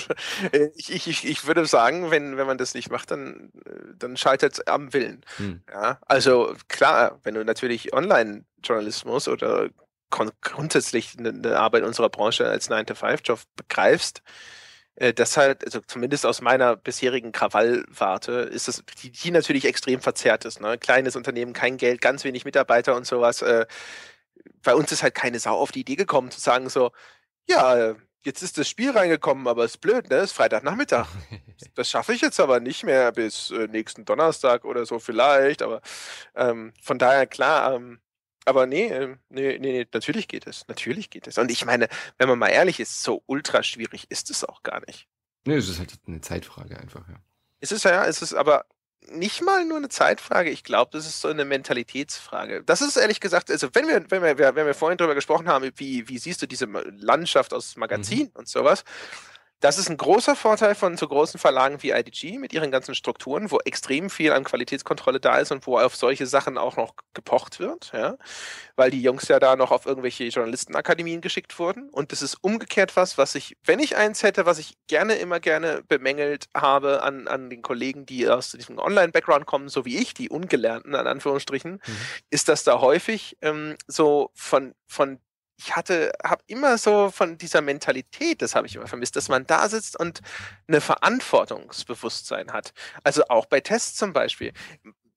äh, ich, ich, ich würde sagen, wenn, wenn man das nicht macht, dann, äh, dann scheitert es am Willen. Hm. Ja, also klar, wenn du natürlich Online-Journalismus oder grundsätzlich eine, eine Arbeit unserer Branche als 9-to-5-Job begreifst, äh, das halt, also zumindest aus meiner bisherigen Krawallwarte, ist das, die, die natürlich extrem verzerrt ist. Ne? Kleines Unternehmen, kein Geld, ganz wenig Mitarbeiter und sowas. Äh, bei uns ist halt keine Sau auf die Idee gekommen zu sagen so, ja, jetzt ist das Spiel reingekommen, aber es ist blöd, ne? Ist Freitagnachmittag. Das schaffe ich jetzt aber nicht mehr bis äh, nächsten Donnerstag oder so vielleicht, aber ähm, von daher klar, ähm, aber nee, ähm, nee, nee, nee, natürlich geht es. Natürlich geht es. Und ich meine, wenn man mal ehrlich ist, so ultra schwierig ist es auch gar nicht. Nee, es ist halt eine Zeitfrage einfach, ja. Es ist ja, es ist aber nicht mal nur eine Zeitfrage. Ich glaube, das ist so eine Mentalitätsfrage. Das ist ehrlich gesagt, also wenn wir, wenn wir, wenn wir vorhin darüber gesprochen haben, wie, wie siehst du diese Landschaft aus Magazin mhm. und sowas, das ist ein großer Vorteil von so großen Verlagen wie IDG mit ihren ganzen Strukturen, wo extrem viel an Qualitätskontrolle da ist und wo auf solche Sachen auch noch gepocht wird, ja? weil die Jungs ja da noch auf irgendwelche Journalistenakademien geschickt wurden. Und das ist umgekehrt was, was ich, wenn ich eins hätte, was ich gerne, immer gerne bemängelt habe an, an den Kollegen, die aus diesem Online-Background kommen, so wie ich, die Ungelernten, an Anführungsstrichen, mhm. ist, dass da häufig ähm, so von, von ich hatte, habe immer so von dieser Mentalität, das habe ich immer vermisst, dass man da sitzt und eine Verantwortungsbewusstsein hat. Also auch bei Tests zum Beispiel.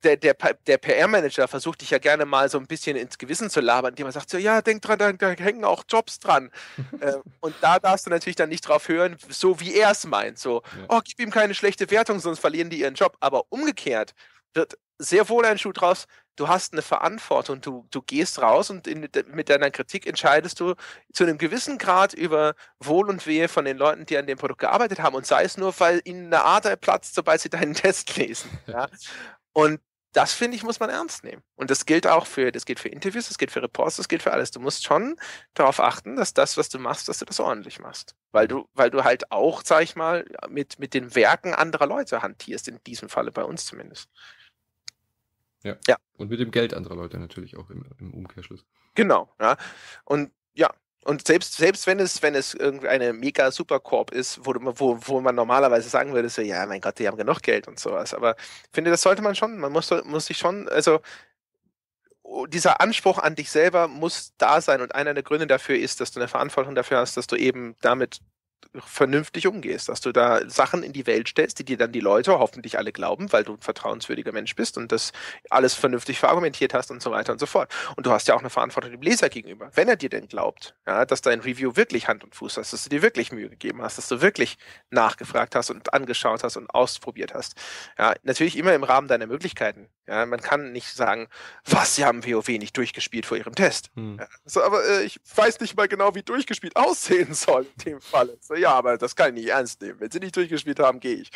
Der, der, der PR-Manager versucht dich ja gerne mal so ein bisschen ins Gewissen zu labern, indem er sagt: So, ja, denk dran, da, da hängen auch Jobs dran. äh, und da darfst du natürlich dann nicht drauf hören, so wie er es meint. So, ja. oh, gib ihm keine schlechte Wertung, sonst verlieren die ihren Job. Aber umgekehrt wird sehr wohl ein Schuh draus, du hast eine Verantwortung, du, du gehst raus und in, mit deiner Kritik entscheidest du zu einem gewissen Grad über Wohl und Wehe von den Leuten, die an dem Produkt gearbeitet haben und sei es nur, weil ihnen eine Ader platzt, sobald sie deinen Test lesen. Ja? Und das finde ich, muss man ernst nehmen. Und das gilt auch für, das gilt für Interviews, das gilt für Reports, das gilt für alles. Du musst schon darauf achten, dass das, was du machst, dass du das ordentlich machst. Weil du, weil du halt auch, sag ich mal, mit, mit den Werken anderer Leute hantierst, in diesem Falle bei uns zumindest. Ja. ja. Und mit dem Geld anderer Leute natürlich auch im, im Umkehrschluss. Genau, ja. Und ja, und selbst, selbst wenn es, wenn es irgendeine mega Supercorp ist, wo, wo, wo man normalerweise sagen würde, so, ja, mein Gott, die haben genug Geld und sowas. Aber ich finde, das sollte man schon, man muss, muss sich schon, also oh, dieser Anspruch an dich selber muss da sein. Und einer der Gründe dafür ist, dass du eine Verantwortung dafür hast, dass du eben damit vernünftig umgehst, dass du da Sachen in die Welt stellst, die dir dann die Leute hoffentlich alle glauben, weil du ein vertrauenswürdiger Mensch bist und das alles vernünftig verargumentiert hast und so weiter und so fort. Und du hast ja auch eine Verantwortung dem Leser gegenüber, wenn er dir denn glaubt, ja, dass dein Review wirklich Hand und Fuß hast, dass du dir wirklich Mühe gegeben hast, dass du wirklich nachgefragt hast und angeschaut hast und ausprobiert hast. Ja, natürlich immer im Rahmen deiner Möglichkeiten. Ja, man kann nicht sagen, was, sie haben WoW nicht durchgespielt vor ihrem Test. Hm. Ja, so, aber äh, ich weiß nicht mal genau, wie durchgespielt aussehen soll in dem Fall. So so, äh, ja, aber das kann ich nicht ernst nehmen. Wenn sie nicht durchgespielt haben, gehe ich.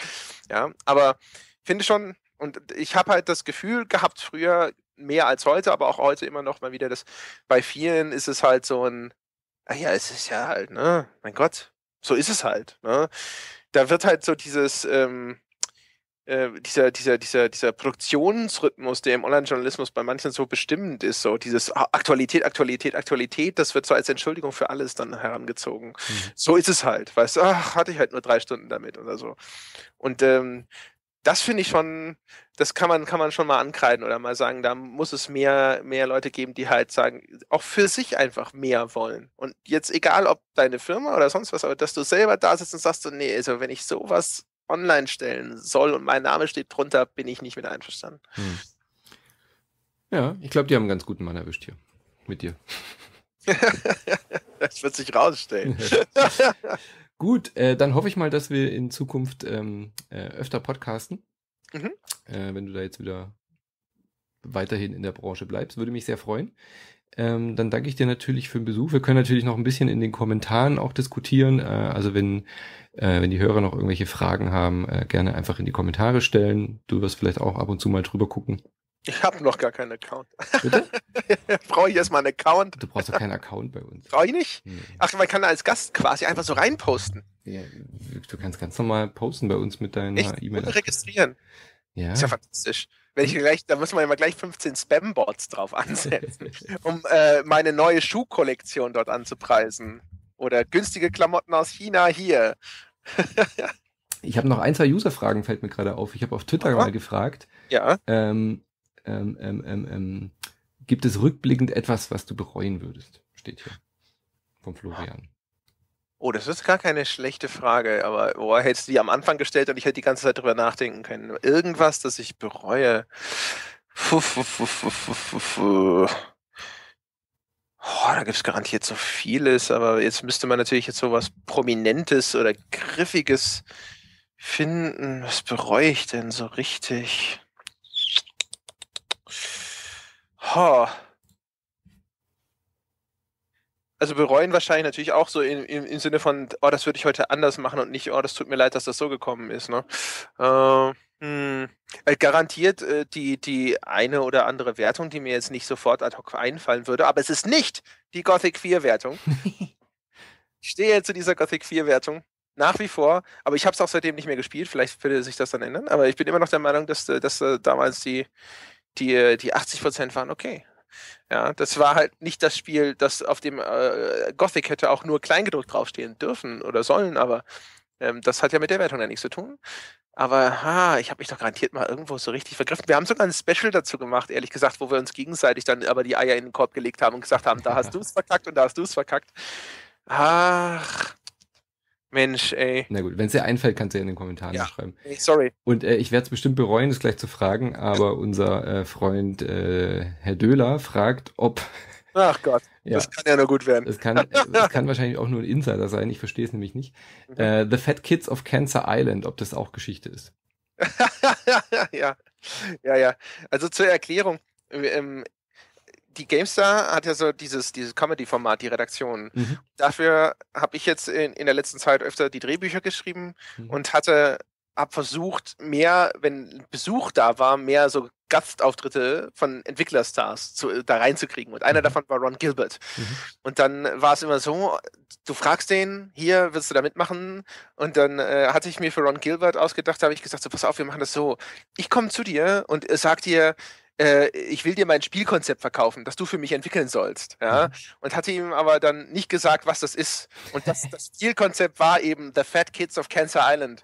Ja, aber finde schon, und ich habe halt das Gefühl gehabt, früher mehr als heute, aber auch heute immer noch mal wieder, dass bei vielen ist es halt so ein, ah ja, es ist ja halt, ne, mein Gott, so ist es halt, ne. Da wird halt so dieses, ähm, äh, dieser, dieser, dieser, dieser Produktionsrhythmus, der im Online-Journalismus bei manchen so bestimmend ist, so dieses Aktualität, Aktualität, Aktualität, das wird so als Entschuldigung für alles dann herangezogen. Mhm. So ist es halt, weißt du, ach, hatte ich halt nur drei Stunden damit oder so. Und ähm, das finde ich schon, das kann man, kann man schon mal ankreiden oder mal sagen, da muss es mehr, mehr Leute geben, die halt sagen, auch für sich einfach mehr wollen. Und jetzt egal, ob deine Firma oder sonst was, aber dass du selber da sitzt und sagst, so, nee, also wenn ich sowas online stellen soll und mein Name steht drunter, bin ich nicht mit einverstanden. Hm. Ja, ich glaube, die haben einen ganz guten Mann erwischt hier. Mit dir. das wird sich rausstellen. Gut, äh, dann hoffe ich mal, dass wir in Zukunft ähm, äh, öfter podcasten. Mhm. Äh, wenn du da jetzt wieder weiterhin in der Branche bleibst, würde mich sehr freuen ähm, dann danke ich dir natürlich für den Besuch. Wir können natürlich noch ein bisschen in den Kommentaren auch diskutieren. Äh, also wenn, äh, wenn die Hörer noch irgendwelche Fragen haben, äh, gerne einfach in die Kommentare stellen. Du wirst vielleicht auch ab und zu mal drüber gucken. Ich habe noch gar keinen Account. Bitte? Brauche ich erstmal einen Account? Du brauchst doch keinen Account bei uns. Brauche ich nicht? Nee. Ach, man kann als Gast quasi einfach so reinposten. Ja, du kannst ganz normal posten bei uns mit deiner E-Mail. E registrieren. Ja. Ist ja fantastisch wenn hm? ich gleich, da muss man immer gleich 15 Spam-Bots drauf ansetzen, um äh, meine neue Schuhkollektion dort anzupreisen. Oder günstige Klamotten aus China hier. ich habe noch ein, zwei User-Fragen, fällt mir gerade auf. Ich habe auf Twitter Aha. mal gefragt. Ja. Ähm, ähm, ähm, ähm, ähm gibt es rückblickend etwas, was du bereuen würdest? Steht hier. Vom Florian. Oh, das ist gar keine schlechte Frage, aber boah, hättest du die am Anfang gestellt und ich hätte die ganze Zeit drüber nachdenken können. Irgendwas, das ich bereue. Puh, puh, puh, oh, da gibt es garantiert so vieles, aber jetzt müsste man natürlich jetzt so was Prominentes oder Griffiges finden. Was bereue ich denn so richtig? Oh, also bereuen wahrscheinlich natürlich auch so im, im, im Sinne von, oh, das würde ich heute anders machen und nicht, oh, das tut mir leid, dass das so gekommen ist. Ne? Äh, hm, äh, garantiert äh, die, die eine oder andere Wertung, die mir jetzt nicht sofort ad hoc einfallen würde, aber es ist nicht die Gothic 4 Wertung. ich stehe zu dieser Gothic 4 Wertung nach wie vor, aber ich habe es auch seitdem nicht mehr gespielt, vielleicht würde sich das dann ändern, aber ich bin immer noch der Meinung, dass, äh, dass, dass äh, damals die, die, die 80% waren okay. Ja, das war halt nicht das Spiel, das auf dem äh, Gothic hätte auch nur kleingedruckt draufstehen dürfen oder sollen, aber ähm, das hat ja mit der Wertung ja nichts zu tun. Aber ha, ich habe mich doch garantiert mal irgendwo so richtig vergriffen. Wir haben sogar ein Special dazu gemacht, ehrlich gesagt, wo wir uns gegenseitig dann aber die Eier in den Korb gelegt haben und gesagt haben, da hast du es verkackt und da hast du es verkackt. Ach, Mensch, ey. Na gut, wenn es dir einfällt, kannst du ja in den Kommentaren ja. schreiben. Sorry. Und äh, ich werde es bestimmt bereuen, das gleich zu fragen, aber unser äh, Freund äh, Herr Döler fragt, ob. Ach Gott, ja, das kann ja nur gut werden. Es kann, das kann wahrscheinlich auch nur ein Insider sein, ich verstehe es nämlich nicht. Mhm. Äh, The Fat Kids of Cancer Island, ob das auch Geschichte ist. ja, ja, ja, ja. Also zur Erklärung. Ähm, die GameStar hat ja so dieses, dieses Comedy-Format, die Redaktion. Mhm. Dafür habe ich jetzt in, in der letzten Zeit öfter die Drehbücher geschrieben mhm. und hatte, habe versucht, mehr, wenn Besuch da war, mehr so Gastauftritte von Entwicklerstars zu, äh, da reinzukriegen. Und einer mhm. davon war Ron Gilbert. Mhm. Und dann war es immer so, du fragst den, hier willst du da mitmachen? Und dann äh, hatte ich mir für Ron Gilbert ausgedacht, habe ich gesagt, so pass auf, wir machen das so. Ich komme zu dir und äh, sag dir, äh, ich will dir mein Spielkonzept verkaufen, das du für mich entwickeln sollst. Ja? Mhm. Und hatte ihm aber dann nicht gesagt, was das ist. Und das, das Spielkonzept war eben The Fat Kids of Cancer Island.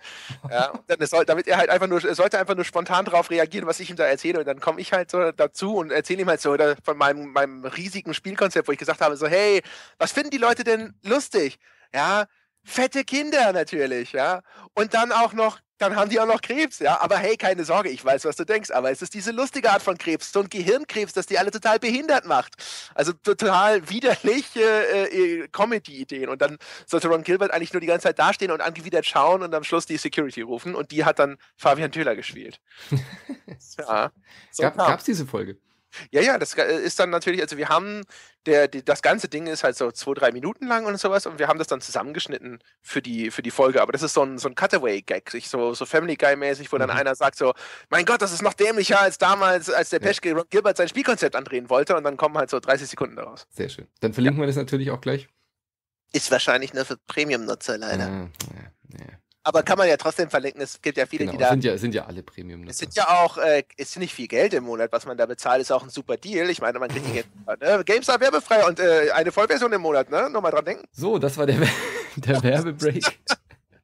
Ja? Dann soll, damit er halt einfach nur, er sollte einfach nur spontan darauf reagieren, was ich ihm da erzähle. Und dann komme ich halt so dazu und erzähle ihm halt so von meinem, meinem riesigen Spielkonzept, wo ich gesagt habe, so, hey, was finden die Leute denn lustig? Ja, fette Kinder natürlich, ja. Und dann auch noch, dann haben die auch noch Krebs, ja. Aber hey, keine Sorge, ich weiß, was du denkst. Aber es ist diese lustige Art von Krebs, so ein Gehirnkrebs, das die alle total behindert macht. Also total widerliche äh, äh Comedy-Ideen. Und dann sollte Ron Gilbert eigentlich nur die ganze Zeit dastehen und angewidert schauen und am Schluss die Security rufen. Und die hat dann Fabian Töler gespielt. ja. So Gab es diese Folge? Ja, ja, das äh, ist dann natürlich, also wir haben, der, die, das ganze Ding ist halt so zwei, drei Minuten lang und sowas und wir haben das dann zusammengeschnitten für die, für die Folge. Aber das ist so ein, so ein Cutaway-Gag, so, so Family Guy-mäßig, wo dann mhm. einer sagt so, mein Gott, das ist noch dämlicher als damals, als der Peschke Gilbert sein Spielkonzept andrehen wollte und dann kommen halt so 30 Sekunden daraus. Sehr schön. Dann verlinken ja. wir das natürlich auch gleich. Ist wahrscheinlich nur für Premium-Nutzer leider. Ah, ja, ja, ja. Aber kann man ja trotzdem verlinken. Es gibt ja viele, genau, die da. Sind ja, sind ja alle Premium. -Nutzer. Es sind ja auch, äh, sind nicht viel Geld im Monat, was man da bezahlt. Ist auch ein super Deal. Ich meine, man kriegt die Geld. Äh, ne? GameStar werbefrei und äh, eine Vollversion im Monat, ne? Nur mal dran denken. So, das war der, der Werbebreak.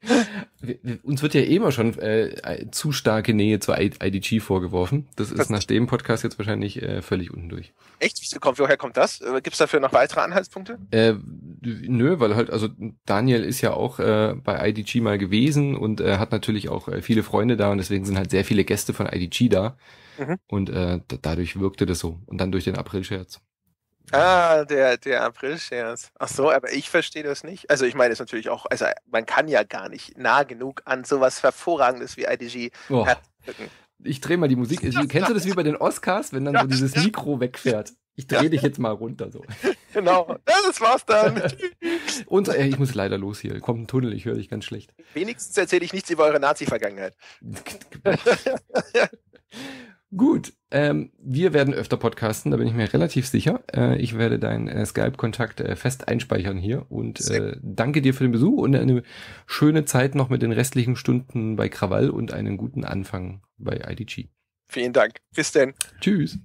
uns wird ja eh immer schon äh, zu starke Nähe zur IDG vorgeworfen. Das ist nach dem Podcast jetzt wahrscheinlich äh, völlig unten durch. Echt? woher kommt das? Äh, gibt es dafür noch weitere Anhaltspunkte? Äh, nö, weil halt, also Daniel ist ja auch äh, bei IDG mal gewesen und äh, hat natürlich auch äh, viele Freunde da und deswegen sind halt sehr viele Gäste von IDG da. Mhm. Und äh, dadurch wirkte das so. Und dann durch den April-Scherz. Ah, der, der April-Scherz. Ach so, aber ich verstehe das nicht. Also ich meine, es natürlich auch, also man kann ja gar nicht nah genug an sowas Hervorragendes wie IDG oh. Ich drehe mal die Musik. Kennst du das wie bei den Oscars, wenn dann so dieses Mikro wegfährt? Ich drehe ja. dich jetzt mal runter so. Genau, das war's dann. Und äh, ich muss leider los hier. Kommt ein Tunnel, ich höre dich ganz schlecht. Wenigstens erzähle ich nichts über eure Nazi-Vergangenheit. Gut, ähm, wir werden öfter podcasten, da bin ich mir relativ sicher. Äh, ich werde deinen äh, Skype-Kontakt äh, fest einspeichern hier und äh, danke dir für den Besuch und eine schöne Zeit noch mit den restlichen Stunden bei Krawall und einen guten Anfang bei IDG. Vielen Dank. Bis denn. Tschüss.